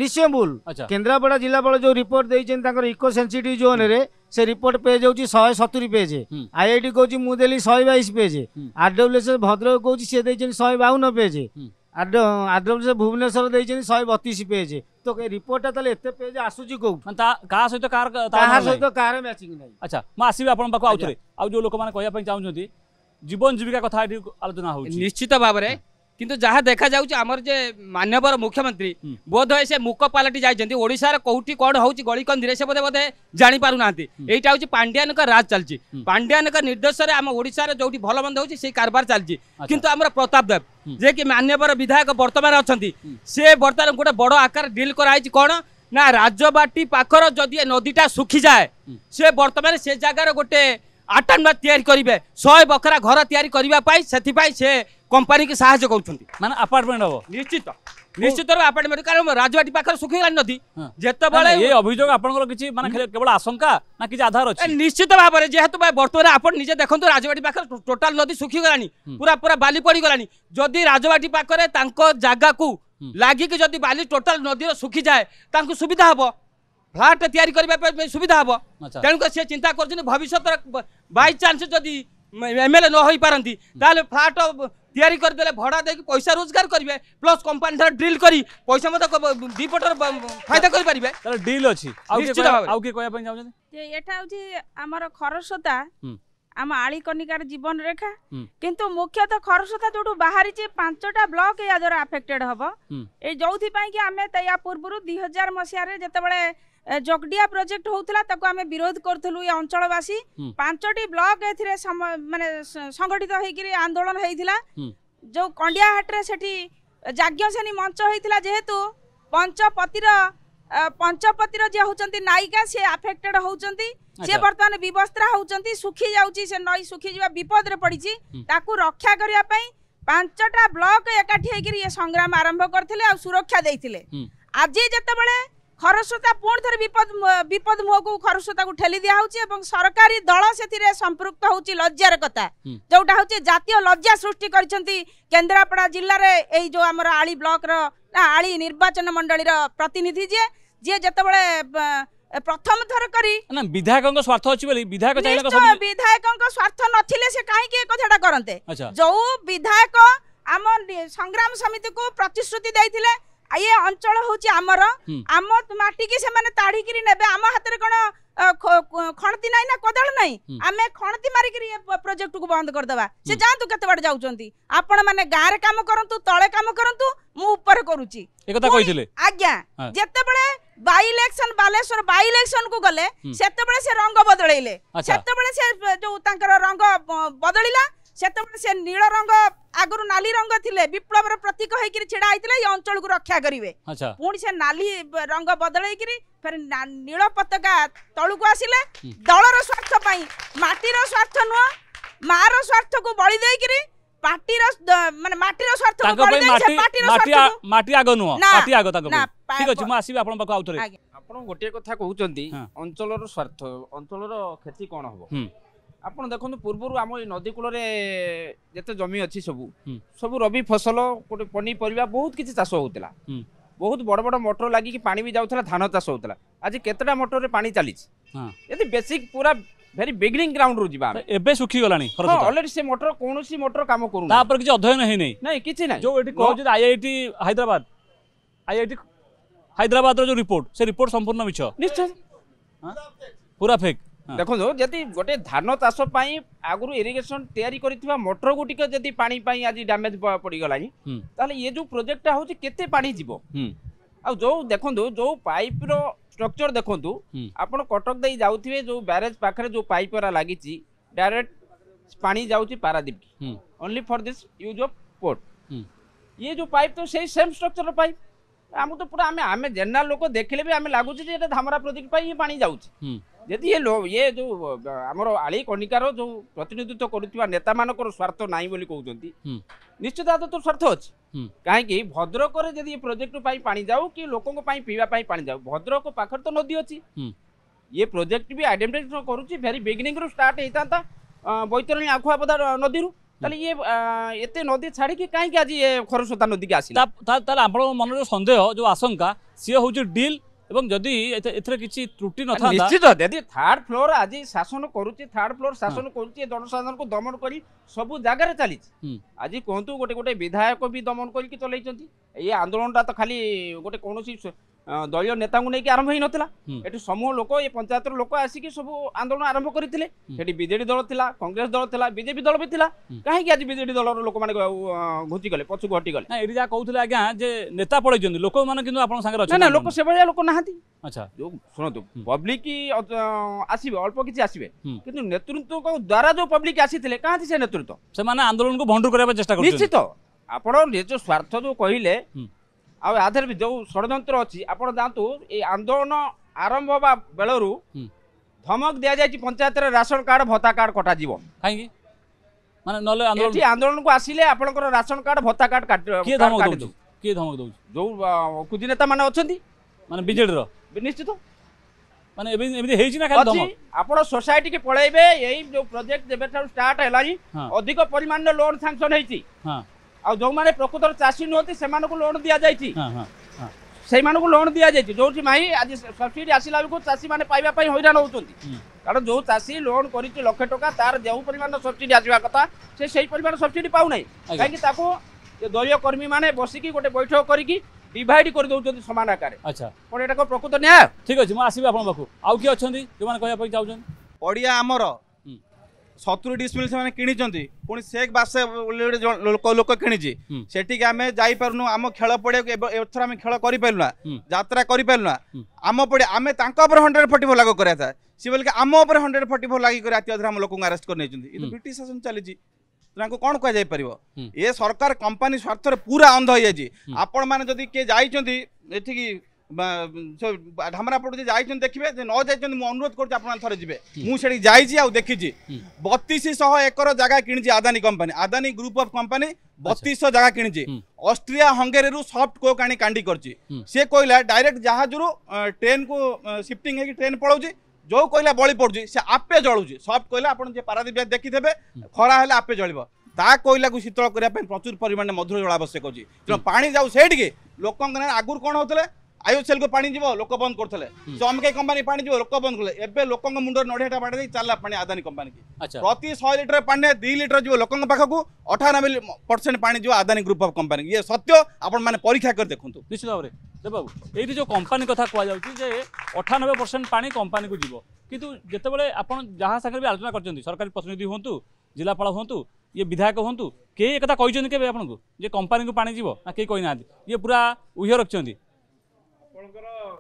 [SPEAKER 9] নিশ্চয় ভুল কেন্দ্রাপড়া জিলাপাল যে রিপোর্ট দিয়েছেন তাঁর ইকো সেনসিটিভ জোন্রে সে রিপোর্ট পেজ হচ্ছে শহে সতুরি পেজ আইআইটি কৌছি মু দেলি শহে বাইশ পেজ আরডব্লুএস ভদ্রক কৌছি সে দিয়েছেন শহে বাউন পেজ আরডব্লুএস ভুবনেশ্বর দিয়েছেন শহে বতিশ পেজ তো এই রিপোর্টটা তাহলে এত পেজ আসুচি কোউ তা কাহা সহিত কার কাহা সহিত কার ম্যাচিং নাই আচ্ছা মা আসিবি আপনার পাখ আউথরে
[SPEAKER 10] আউ যে লোকমানে কইয়া পাই চাহুচন্তি জীবন জীবিকা কথা এটি আলোচনা হচ্ছে নিশ্চিত ভাবে কিন্তু যা দেখা যাচ্ছে আমার যে মানবর মুখ্যমন্ত্রী বোধ হয় সে মুখ পালটি যাই ওড়শার কোটি কোণ হচ্ছে গলিকন্দিরে সে বোধে বোধে জাঁপারু না এইটা হচ্ছে পাণ্ডিয়ানক রাজ চালছে পাণ্ডিয়ানক নির্দেশে আমার ওড়শার যেটি ভালো মন্দ হচ্ছে সেই কারবার চালছে কিন্তু আমার প্রতাপ দেব যে কি মানবর বিধায়ক বর্তমানে অনেক সে বর্তমানে গোটে বড় আকার ডিল করা হয়েছে কোণ না রাজবাটি পাখর যদি নদীটা শুখি যায় সে বর্তমানে সে জায়গার গোটে আটান্ডা তৈরি করবে শহে বখরা ঘর তৈরি করা সেপাই সে কোম্পানি কি সাহায্য করছেন মানে আপার্টমেন্ট হব নিশ্চিত নিশ্চিত আপার্টমেন্ট কারণ রাজবাটি পাখে শুখিগলানি নদী যেতবে এই অভিযোগ আপনার কিছু মানে কেবল আশঙ্কা না কিছু আধার আছে নিশ্চিত ভাবে যেহেতু বর্তমানে আপনার নিজে দেখুন রাজবাটি পাখে টোটাল নদী শুখিগলানি পুরা পুরা বালি পড়িগলানি যদি রাজবাটি পাখে তাঙ্ক জায়গাকু লাগিকি যদি বালি টোটাল নদীর শুখি যায় তাঙ্কু সুবিধা হব ফ্ল্যাট তৈরি করা সুবিধা হব তেমক সে চিন্তা করছেন ভবিষ্যৎ বাই চান্স যদি এমএলএ ন হয়ে পারতি তাহলে ফ্ল্যাট ତିଆରି କରିଦେଲେ ଭଡ଼ା ଦେଇକି ପଇସା ରୋଜଗାର କରିବେ ପ୍ଲସ୍ କମ୍ପାନୀ ଥରେ ଡ୍ରିଲ୍ କରି ପଇସା ମଧ୍ୟ ଦୁଇ ପଟର ଫାଇଦା କରିପାରିବେ ତାହେଲେ ଡିଲ୍ ଅଛି ଆଉ ଆଉ କିଏ କହିବା ପାଇଁ ଚାହୁଁଛନ୍ତି
[SPEAKER 11] ଏଟା ହେଉଛି ଆମର ଖରସ୍ରୋତା ଆମ ଆଳିକନିକାର ଜୀବନ ରେଖା କିନ୍ତୁ ମୁଖ୍ୟତଃ ଖରସ୍ରୋତା ଯୋଉଠୁ ବାହାରିଛି ପାଞ୍ଚଟା ବ୍ଲକ ଏହା ଦ୍ୱାରା ଆଫେକ୍ଟେଡ୍ ହବ ଏଇ ଯୋଉଥିପାଇଁ କି ଆମେ ତା ପୂର୍ବରୁ ଦୁଇ ହଜାର ମସିହାରେ ଯେତେବେଳେ ଜଗଡିଆ ପ୍ରୋଜେକ୍ଟ ହଉଥିଲା ତାକୁ ଆମେ ବିରୋଧ କରୁଥିଲୁ ଏ ଅଞ୍ଚଳବାସୀ ପାଞ୍ଚଟି ବ୍ଲକ ଏଥିରେ ମାନେ ସଂଗଠିତ ହେଇକିରି ଆନ୍ଦୋଳନ ହେଇଥିଲା ଯୋଉ କଣ୍ଡିଆହାଟରେ ସେଠି ଯାଜ୍ଞସେନୀ ମଞ୍ଚ ହେଇଥିଲା ଯେହେତୁ ପଞ୍ଚପତିର ପଞ୍ଚପତିର ଯିଏ ହଉଛନ୍ତି ନାୟିକା ସିଏ ଆଫେକ୍ଟେଡ ହଉଛନ୍ତି ସିଏ ବର୍ତ୍ତମାନ ବିବସ୍ତ୍ରା ହଉଛନ୍ତି ଶୁଖି ଯାଉଛି ସେ ନଈ ଶୁଖିଯିବା ବିପଦରେ ପଡିଛି ତାକୁ ରକ୍ଷା କରିବା ପାଇଁ ପାଞ୍ଚଟା ବ୍ଲକ ଏକାଠି ହେଇକିରି ଇଏ ସଂଗ୍ରାମ ଆରମ୍ଭ କରିଥିଲେ ଆଉ ସୁରକ୍ଷା ଦେଇଥିଲେ ଆଜି ଯେତେବେଳେ খরস্রোতা পুঁ থরে বিপদ বিপদ মুহকু খরস্রোতা ঠেলি দিয়া হচ্ছে এবং সরকারি দল সেতিরে সম্পৃক্ত হচ্ছে লজ্জার কথা যেটা হচ্ছে জাতীয় লজ্জা সৃষ্টি করেছেন কেন্দ্রাপড়া জেলার এই যে আমার আলি ব্লকর আলি নির্বাচন মন্ডলীর প্রতিনিধি যে যে যেতবে প্রথম থর করি
[SPEAKER 1] না বিধায়কଙ୍କ স্বার্থ ଅଛି বলি বিধায়ক
[SPEAKER 11] স্বার্থ নথিলে সে কাহিকি এ কথাটা করতে যে বিধায়ক ଆମ ସଂଗ୍ରାମ ସମିତିକୁ প্রতিশ্রুতি ଦେଇଥିଲେ ଇଏ ଅଞ୍ଚଳ ହଉଛି ଆମର ଆମ ମାଟିକି ସେମାନେ ତାଢିକିରି ନେବେ ଆମ ହାତରେ କଣ ଖଣତି ନାହିଁ ନା କୋଦାଳ ନାହିଁ ଆମେ ଖଣତି ମାରିକିରି ଏ ପ୍ରୋଜେକ୍ଟକୁ ବନ୍ଦ କରିଦେବା ସେ ଯାଆନ୍ତୁ କେତେ ବାଟ ଯାଉଛନ୍ତି ଆପଣମାନେ ଗାଁରେ କାମ କରନ୍ତୁ ତଳେ କାମ କରନ୍ତୁ ମୁଁ ଉପରେ କରୁଛି ଆଜ୍ଞା ଯେତେବେଳେ by election Baleswar by election କୁ ଗଲେ ସେତେବେଳେ ସେ ରଙ୍ଗ ବଦଳେଇଲେ ସେତେବେଳେ ସେ ଯୋଉ ତାଙ୍କର ରଙ୍ଗ ବଦଳିଲା ସେତେବେଳେ ସେ ନୀଳ ରଙ୍ଗ ଆଗରୁ ନାଲି ରଙ୍ଗ ଥିଲେ ବିପ୍ଳବର ପ୍ରତୀକ ହେଇକିରି ଛିଡ଼ା ହେଇଥିଲେ ଏ ଅଞ୍ଚଳକୁ ରକ୍ଷା କରିବେ ପୁଣି ସେ ନାଲି ରଙ୍ଗ ବଦଳେଇକିରି ଫେରେ ନୀଳ ପତାକା ତଳକୁ ଆସିଲେ ଦଳର ସ୍ୱାର୍ଥ ପାଇଁ ମାଟିର ସ୍ୱାର୍ଥ ନୁହଁ ମାଆର ସ୍ୱାର୍ଥକୁ ବଳି ଦେଇକିରି ପାର୍ଟିର ମାନେ ମାଟିର ସ୍ୱାର୍ଥ
[SPEAKER 12] ମାଟି ଆଗ ନୁହଁ ମାଟି ଆଗ ତାଙ୍କ ଆପଣ ଗୋଟିଏ କଥା କହୁଛନ୍ତି କ'ଣ ହବ ଆପଣ ଦେଖନ୍ତୁ ପୂର୍ବରୁ ଆମ ଏଇ ନଦୀ କୂଳରେ ଯେତେ ଜମି ଅଛି ସବୁ ସବୁ ରବି ଫସଲ ଗୋଟେ ପନିପରିବା ବହୁତ କିଛି ଚାଷ ହେଉଥିଲା ବହୁତ ବଡ଼ ବଡ଼ ମଟର ଲାଗିକି ପାଣି ବି ଯାଉଥିଲା ଧାନ ଚାଷ ହେଉଥିଲା ଆଜି କେତେଟା ମଟରରେ ପାଣି ଚାଲିଛି ଯଦି ବେସିକ୍ ପୁରା ଭେରି ବିଗିନିଂ ଗ୍ରାଉଣ୍ଡରୁ ଯିବା
[SPEAKER 1] ଏବେ ଶୁଖିଗଲାଣି
[SPEAKER 12] ଅଲରେଡି ସେ ମଟର କୌଣସି ମଟର କାମ କରୁନି
[SPEAKER 1] ତାପରେ କିଛି ଅଧ୍ୟୟନ ହେଇନି ନାଇଁ କିଛି ନାହିଁ ଯୋଉ ଏଠି କହୁଛନ୍ତି ଆଇଆଇଟି ହାଇଦ୍ରାବାଦ ଆଇଆଇଟି ହାଇଦ୍ରାବାଦର ଯୋଉ ରିପୋର୍ଟ ସେ ରିପୋର୍ଟ
[SPEAKER 12] ସମ୍ପୂର୍ଣ୍ଣ ମିଛ ନିଶ୍ଚୟ ପୁରା ଫେକ୍ ଦେଖନ୍ତୁ ଯଦି ଗୋଟେ ଧାନ ଚାଷ ପାଇଁ ଆଗରୁ ଇରିଗେସନ ତିଆରି କରିଥିବା ମଟର ଗୁଡ଼ିକ ଯଦି ପାଣି ପାଇଁ ଆଜି ଡ୍ୟାମେଜ ପଡ଼ିଗଲାଣି ତାହେଲେ ଇଏ ଯୋଉ ପ୍ରୋଜେକ୍ଟଟା ହଉଛି କେତେ ପାଣି ଯିବ ଆଉ ଯୋଉ ଦେଖନ୍ତୁ ଯୋଉ ପାଇପର ଷ୍ଟ୍ରକ୍ଚର ଦେଖନ୍ତୁ ଆପଣ କଟକ ଦେଇ ଯାଉଥିବେ ଯୋଉ ବ୍ୟାରେଜ ପାଖରେ ଯୋଉ ପାଇପ୍ ଗୁରା ଲାଗିଛି ଡାଇରେକ୍ଟ ପାଣି ଯାଉଛି Paradip only for this use of port ଇଏ ଯୋଉ ପାଇପ୍ ତ ସେଇ ସେମ୍ ଷ୍ଟ୍ରକ୍ଚରର ପାଇପ୍ ଆମକୁ ତ ପୁରା ଆମେ ଆମେ ଜେନେରାଲ ଲୋକ ଦେଖିଲେ ବି ଆମେ ଲାଗୁଛି ଯେ ଏଇଟା ଧାମରା ପ୍ରୋଜେକ୍ଟ ପାଇଁ ଇଏ ପାଣି ଯାଉଛି ଯଦି ଇଏ ଇଏ ଯୋଉ ଆମର ଆଳି କଣିକାର ଯୋଉ ପ୍ରତିନିଧିତ୍ୱ କରୁଥିବା ନେତାମାନଙ୍କର ସ୍ୱାର୍ଥ ନାହିଁ ବୋଲି କହୁଛନ୍ତି ନିଶ୍ଚିତ ଆଦ ତ ସ୍ୱାର୍ଥ ଅଛି କାହିଁକି ଭଦ୍ରକରେ ଯଦି ଏ ପ୍ରୋଜେକ୍ଟ ପାଇଁ ପାଣି ଯାଉ କି ଲୋକଙ୍କ ପାଇଁ ପିଇବା ପାଇଁ ପାଣି ଯାଉ ଭଦ୍ରକ ପାଖରେ ତ ନଦୀ ଅଛି ଇଏ ପ୍ରୋଜେକ୍ଟ ବି ଆଇଡେଣ୍ଟିଫାଏ କରୁଛି ଭେରି ବିଗିନିଂରୁ ଷ୍ଟାର୍ଟ ହେଇଥାନ୍ତା ବୈତରଣୀ ଆଖୁଆପଦା ନଦୀରୁ ତାହେଲେ ଇଏ ଏତେ ନଦୀ ଛାଡ଼ିକି କାହିଁକି ଆଜି ଏ ଖରସ୍ରୋତା ନଦୀକି ଆସିଲା ତାହେଲେ ଆପଣଙ୍କ ମନରେ ସନ୍ଦେହ ଯେଉଁ ଆଶଙ୍କା ସିଏ ହେଉଛି ଡିଲ୍ এবং যদি
[SPEAKER 1] এতে কিছু ত্রুটি নথান্তা নিশ্চিত যদি
[SPEAKER 12] থার্ড ফ্লোর আজি শাসন করুছি থার্ড ফ্লোর শাসন করুছি জনসাধারণকে দমন করি সবু জায়গায় চালিছি আজি কুহতু গোটে গোটে বিধায়ক বি দমন করিকি চলাইছেন এই আন্দোলনটা তো খালি গোটে কোণী ଦଳୀୟ ନେତାଙ୍କୁ ନେଇକି ଆରମ୍ଭ ହେଇନଥିଲା ଏଠି ସମୂହ ଲୋକ ଏ ପଞ୍ଚାୟତର ଲୋକ ଆସିକି ସବୁ ଆନ୍ଦୋଳନ ଆରମ୍ଭ କରିଥିଲେ ସେଠି ବିଜେଡ଼ି ଦଳ ଥିଲା କଂଗ୍ରେସ ଦଳ ଥିଲା ବିଜେପି ଦଳ ବି ଥିଲା କାହିଁକି ଆଜି ବିଜେଡ଼ି ଦଳର ଲୋକମାନେ ଘୁଞ୍ଚିଗଲେ ପଛକୁ ହଟିଗଲେ ଏଠି ଯାହା କହୁଥିଲେ ଆଜ୍ଞା ଯେ ନେତା ପଳେଇଛନ୍ତି ଲୋକମାନେ କିନ୍ତୁ ଆପଣ ସାଙ୍ଗରେ ଅଛନ୍ତି ନା ଲୋକ ସେଭଳିଆ ଲୋକ ନାହାନ୍ତି ଆଚ୍ଛା ଯୋଉ ଶୁଣନ୍ତୁ ପବ୍ଲିକ ଆସିବେ ଅଳ୍ପ କିଛି ଆସିବେ କିନ୍ତୁ ନେତୃତ୍ୱଙ୍କ ଦ୍ୱାରା ଯୋଉ ପବ୍ଲିକ ଆସିଥିଲେ କାହାନ୍ତି ସେ ନେତୃତ୍ୱ ସେମାନେ ଆନ୍ଦୋଳନକୁ ଭଣ୍ଡୁର କରିବା ଚେଷ୍ଟା କରୁଛନ୍ତି ନିଶ୍ଚିତ ଆପଣ ନିଜ ସ୍ୱାର୍ଥ ଯୋଉ କହିଲେ ଆଉ ୟା ବି ଯେଉଁ ଷଡ଼ଯନ୍ତ୍ର ଅଛି ଆପଣ ଯାଆନ୍ତୁ ଏଇ ଆନ୍ଦୋଳନ ଆରମ୍ଭ ହେବା ବେଳରୁ ଧମକ ଦିଆଯାଇଛି ପଞ୍ଚାୟତରେ ରାସନ କାର୍ଡ଼ ଭତ୍ତା କାର୍ଡ଼ କଟାଯିବ କାହିଁକି ମାନେ ନହେଲେ ଏଠି ଆନ୍ଦୋଳନକୁ ଆସିଲେ ଆପଣଙ୍କର ରାସନ କାର୍ଡ଼ ଭତ୍ତା କାର୍ଡ଼ କିଏ ଧମକ ଦେଉଛି
[SPEAKER 1] କିଏ ଧମକ ଦେଉଛି ଯେଉଁ କୁଜି ମାନେ ଅଛନ୍ତି ମାନେ ବିଜେଡ଼ିର
[SPEAKER 12] ନିଶ୍ଚିତ ମାନେ ଏବେ ଏମିତି ହେଇଛି ନା ଖାଲି ଆପଣ ସୋସାଇଟିକି ପଳେଇବେ ଏଇ ଯେଉଁ ପ୍ରୋଜେକ୍ଟ ଯେବେଠାରୁ ଷ୍ଟାର୍ଟ ହେଲାଣି ଅଧିକ ପରିମାଣରେ ଲୋନ୍ ସାଙ୍କସନ୍ ହେଇଛି ଆଉ ଯେଉଁମାନେ ପ୍ରକୃତର ଚାଷୀ ନୁହନ୍ତି ସେମାନଙ୍କୁ ଲୋନ୍ ଦିଆଯାଇଛି ସେଇମାନଙ୍କୁ ଲୋନ୍ ଦିଆଯାଇଛି ଯେଉଁଠି ପାଇଁ ଆଜି ସବସିଡି ଆସିଲା ବେଳକୁ ଚାଷୀମାନେ ପାଇବା ପାଇଁ ହଇରାଣ ହେଉଛନ୍ତି କାରଣ ଯେଉଁ ଚାଷୀ ଲୋନ୍ କରିଛି ଲକ୍ଷେ ଟଙ୍କା ତାର ଯେଉଁ ପରିମାଣର ସବସିଡି ଆସିବା କଥା ସେ ସେଇ ପରିମାଣ ସବସିଡି ପାଉନାହିଁ କାହିଁକି ତାକୁ ଦଳୀୟ କର୍ମୀମାନେ ବସିକି ଗୋଟେ ବୈଠକ କରିକି ডিভাইড করে দেউছেন সমান আকারে আচ্ছা কোন এটা প্রকৃত ন্যায়
[SPEAKER 13] ঠিক আছে মু আসিবি আপনার পাখু আউ কি অনেক যে কয়া পাই চাহুছেন পড়িয়া আমার ସତୁରି ଡିସମିଲ୍ ସେମାନେ କିଣିଛନ୍ତି ପୁଣି ଶେଖ୍ ବାସା ବୋଲି ଗୋଟେ ଲୋକ କିଣିଛି ସେଠିକି ଆମେ ଯାଇପାରୁନୁ ଆମ ଖେଳ ପଡ଼ିଆକୁ ଏଥର ଆମେ ଖେଳ କରିପାରିଲୁନା ଯାତ୍ରା କରିପାରିଲୁନା ଆମ ପଡ଼ିଆ ଆମେ ତାଙ୍କ ଉପରେ ହଣ୍ଡ୍ରେଡ଼ ଫର୍ଟି ଫୋର୍ ଲାଗୁ କରିବା ସିଏ ବୋଲିକି ଆମ ଉପରେ ହଣ୍ଡ୍ରେଡ଼ ଫର୍ଟି ଫୋର୍ ଲାଗିକରି ରାତି ଅଧରେ ଆମ ଲୋକଙ୍କୁ ଆରେଷ୍ଟ କରିନେଇଛନ୍ତି କିନ୍ତୁ ବ୍ରିଟିଶ ଶାସନ ଚାଲିଛି ତାଙ୍କୁ କ'ଣ କୁହାଯାଇପାରିବ ଏ ସରକାର କମ୍ପାନୀ ସ୍ୱାର୍ଥରେ ପୁରା ଅନ୍ଧ ହେଇଯାଇଛି ଆପଣମାନେ ଯଦି କିଏ ଯାଇଛନ୍ତି ଏଠିକି ধামରାପଟକୁ ଯେ ଯାଇଛନ୍ତି ଦେଖିବେ ଯେ ନ ଯାଇଛନ୍ତି ମୁଁ ଅନୁରୋଧ କରୁଛି ଆପଣ ଥରେ ଯିବେ ମୁଁ ସେଠି ଯାଇଛି ଆଉ ଦେଖିଛି ବତିଶଶହ ଏକର ଜାଗା କିଣିଛି Adani company Adani group of company ବତିଶଶହ ଜାଗା କିଣିଛି ଅଷ୍ଟ୍ରିଆ ହଙ୍ଗେରୀରୁ ସଫ୍ଟ କୋକ୍ ଆଣି କାଣ୍ଡି କରିଛି ସିଏ କହିଲା ଡାଇରେକ୍ଟ ଜାହାଜରୁ ଟ୍ରେନ୍କୁ ସିଫ୍ଟିଂ ହେଇକି ଟ୍ରେନ୍ ପଳାଉଛି ଯେଉଁ କହିଲା ବଳି ପଡ଼ୁଛି ସେ ଆପେ ଜଳୁଛି ସଫ୍ଟ କହିଲା ଆପଣ ଯେ ପାରାଦ୍ୱୀପ ଦେଖିଥିବେ ଖରା ହେଲେ ଆପେ ଜଳିବ ତା କୋଇଲାକୁ ଶୀତଳ କରିବା ପାଇଁ ପ୍ରଚୁର ପରିମାଣରେ ମଧୁର ଜଳ ଆବଶ୍ୟକ ଅଛି ତେଣୁ ପାଣି ଯାଉ ସେଇଠିକି ଲୋକଙ୍କ ନାଁରେ ଆଗରୁ କ'ଣ ହେଉଥିଲେ ଆଇଓସିଏଲ୍କୁ ପାଣି ଯିବ ଲୋକ ବନ୍ଦ କରୁଥିଲେ ଚମକେଇ କମ୍ପାନୀ ପାଣି ଯିବ ଲୋକ ବନ୍ଦ କଲେ ଏବେ ଲୋକଙ୍କ ମୁଣ୍ଡରେ ନଡ଼ିଆଟା ବାଡ଼େଇ ଦେଇ ଚାଲିଲା ପାଣି ଆଦାନୀ କମ୍ପାନୀକି ପ୍ରତି ଶହେ ଲିଟର ପାଣି ଦୁଇ ଲିଟର ଯିବ ଲୋକଙ୍କ ପାଖକୁ ଅଠାନବେ ପରସେଣ୍ଟ ପାଣି ଯିବ ଆଦାନୀ ଗ୍ରୁପ୍ ଅଫ୍ କମ୍ପାନୀ ଇଏ ସତ୍ୟ ଆପଣମାନେ ପରୀକ୍ଷା କରି ଦେଖନ୍ତୁ ନିଶ୍ଚିତ ଭାବରେ
[SPEAKER 1] ଦେବାବୁ ଏଇଠି ଯେଉଁ କମ୍ପାନୀ କଥା କୁହାଯାଉଛି ଯେ ଅଠାନବେ ପରସେଣ୍ଟ ପାଣି କମ୍ପାନୀକୁ ଯିବ କିନ୍ତୁ ଯେତେବେଳେ ଆପଣ ଯାହା ସାଙ୍ଗରେ ବି ଆଲୋଚନା କରିଛନ୍ତି ସରକାରୀ ପ୍ରତିନିଧି ହୁଅନ୍ତୁ ଜିଲ୍ଲାପାଳ ହୁଅନ୍ତୁ ଇଏ ବିଧାୟକ ହୁଅନ୍ତୁ କେହି ଏକଥା କହିଛନ୍ତି କେବେ ଆପଣଙ୍କୁ ଯେ କମ୍ପାନୀକୁ ପାଣି ଯିବ ନା କେହି କହିନାହାନ୍ତି ଇଏ ପୁରା ଉହ୍ୟ ରଖିଛନ୍ତି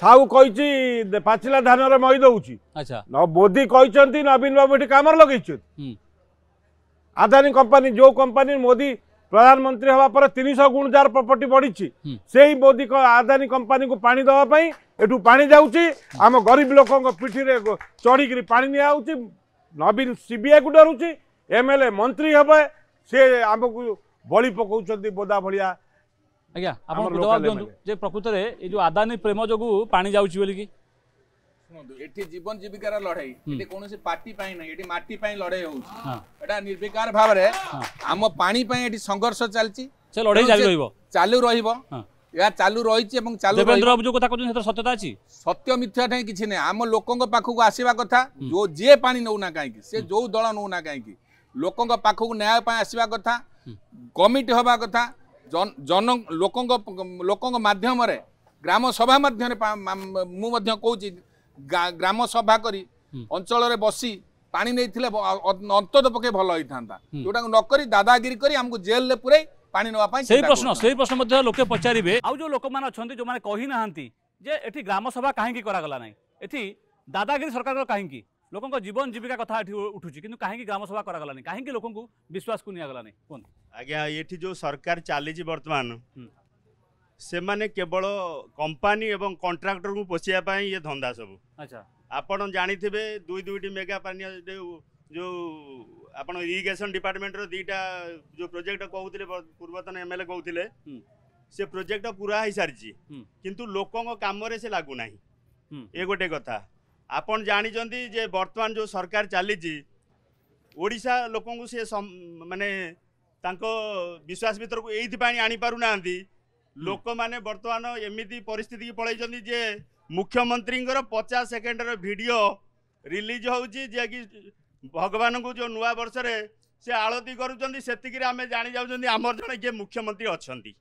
[SPEAKER 2] साहु पाँ धान मैदे मोदी नवीन बाबु एम हम आदानी कंपनी जो कंपनी मोदी प्रधानमन्त्री हावापर तिनश गुणजार प्रपर्टी बढिचि सही मोदी लोक को पिठी रे आम गरीबिर चढिक नि नवीन सिबिआई कुराउँछ एमएलए मन्त्री हवे सि आम बढी पकाउँछ
[SPEAKER 3] बोदा भलिया
[SPEAKER 1] ଆଜ୍ଞା ଆପଣଙ୍କୁ ଜବାବ ଦିଅନ୍ତୁ ଯେ ପ୍ରକୃତରେ ଏଇ ଯୋଉ ଆଦାନୀ ପ୍ରେମ ଯୋଗୁଁ
[SPEAKER 3] ପାଣି ଯାଉଛି ବୋଲିକି ଶୁଣନ୍ତୁ ଏଠି ଜୀବନ ଜୀବିକାର ଲଢେଇ ଏଠି କୌଣସି ପାର୍ଟି ପାଇଁ ନାହିଁ ଏଠି ମାଟି ପାଇଁ ଲଢେଇ ହଉଛି ଏଟା ନିର୍ବିକାର ଭାବରେ ଆମ ପାଣି ପାଇଁ ଏଠି ସଂଘର୍ଷ ଚାଲିଛି ସେ ଲଢେଇ ଚାଲୁ ରହିବ ଚାଲୁ ରହିବ ଏହା ଚାଲୁ ରହିଛି ଏବଂ ଚାଲୁ ଦେବେନ୍ଦ୍ରବାବୁ ଯୋଉ କଥା କହୁଛନ୍ତି ସେଥିରେ ସତ୍ୟତା ଅଛି ସତ୍ୟ ମିଥ୍ୟା ଠାଇଁ କିଛି ନାହିଁ ଆମ ଲୋକଙ୍କ ପାଖକୁ ଆସିବା କଥା ଯୋଉ ଯିଏ ପାଣି ନେଉନା କାହିଁକି ସେ ଯୋଉ ଦଳ ନେଉନା କାହିଁକି ଲୋକଙ୍କ ପାଖକୁ ନ୍ୟାୟ ପାଇଁ ଆସିବା କଥା କମିଟି ହେବା କଥା जन लोक लोक माध्यमले ग्रामसभा माध्यम म अञ्चल बसि पा अन्त पका भल जोडा नक दादागिरी आमु जेल पुरै पाँदा प्रश्न पचारे आउँ लोक
[SPEAKER 1] ग्रामसभा काहीँक नै ए दादागिरी सरकार लोक जीवन जीविका कथ उठू कि कहीं ग्राम सभा करानी लोक
[SPEAKER 14] विश्वास को निगलानी कौन आज्ञा ये जो सरकार चली बर्तमान हम्म। से मैंने केवल कंपानी और कंट्राक्टर को पोषापी ये धंदा सब अच्छा आपड़ जाथे दुई दुईट मेगा पानी जो आप इरीगेशन डिपार्टमेंट रुईटा जो प्रोजेक्ट कहते पूर्वतन एम हम्म। एल हम्म। ए कहते से प्रोजेक्ट पूरा हो सारी कितु लोक कम से लगूना ये गोटे कथा ଆପଣ ଜାଣିଛନ୍ତି ଯେ ବର୍ତ୍ତମାନ ଯେଉଁ ସରକାର ଚାଲିଛି ଓଡ଼ିଶା ଲୋକଙ୍କୁ ସେ ମାନେ ତାଙ୍କ ବିଶ୍ୱାସ ଭିତରକୁ ଏଇଥିପାଇଁ ଆଣିପାରୁନାହାନ୍ତି ଲୋକମାନେ ବର୍ତ୍ତମାନ ଏମିତି ପରିସ୍ଥିତିକି ପଳେଇଛନ୍ତି ଯେ ମୁଖ୍ୟମନ୍ତ୍ରୀଙ୍କର ପଚାଶ ସେକେଣ୍ଡର ଭିଡ଼ିଓ ରିଲିଜ୍ ହେଉଛି ଯିଏକି ଭଗବାନଙ୍କୁ ଯେଉଁ ନୂଆ ବର୍ଷରେ ସେ ଆଳତି କରୁଛନ୍ତି ସେତିକିରେ ଆମେ ଜାଣିଯାଉଛନ୍ତି ଆମର ଜଣେ କିଏ ମୁଖ୍ୟମନ୍ତ୍ରୀ ଅଛନ୍ତି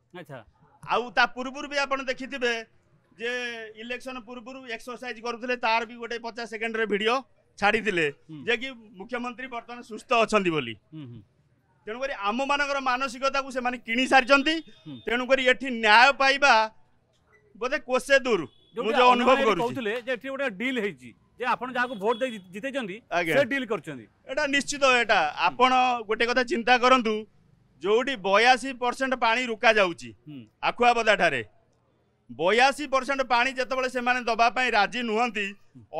[SPEAKER 14] ଆଉ ତା ପୂର୍ବରୁ ବି ଆପଣ ଦେଖିଥିବେ যে ଇଲେକ୍ସନ ପୂର୍ବରୁ ଏକ୍ସରସାଇଜ କରୁଥିଲେ ତାର ବି ଗୋଟେ ପଚାଶ ସେକେଣ୍ଡରେ ଭିଡ଼ିଓ ଛାଡ଼ିଥିଲେ ଯେ କି ମୁଖ୍ୟମନ୍ତ୍ରୀ ବର୍ତ୍ତମାନ ସୁସ୍ଥ ଅଛନ୍ତି ବୋଲି ତେଣୁକରି ଆମମାନଙ୍କର ମାନସିକତାକୁ ସେମାନେ କିଣି ସାରିଛନ୍ତି ତେଣୁକରି ଏଠି ନ୍ୟାୟ ପାଇବା ବୋଧେ କୋଷେ ଦୂର ମୁଁ ଯୋଉ ଅନୁଭବ କରୁଥିଲେ ଯେ ଏଠି ଗୋଟେ ଡିଲ୍ ହେଇଛି ଯେ ଆପଣ ଯାହାକୁ ଭୋଟ ଦେଇ ଜିତେଇଛନ୍ତି ସେ ଡିଲ୍ କରିଛନ୍ତି ଏଟା ନିଶ୍ଚିତ ଏଟା ଆପଣ ଗୋଟେ କଥା ଚିନ୍ତା କରନ୍ତୁ ଯୋଉଠି ବୟାଅଶୀ ପରସେଣ୍ଟ ପାଣି ରୁକା ଯାଉଛି ଆଖୁଆପଦା ଠାରେ ବୟାଅଶୀ ପରସେଣ୍ଟ ପାଣି ଯେତେବେଳେ ସେମାନେ ଦେବା ପାଇଁ ରାଜି ନୁହନ୍ତି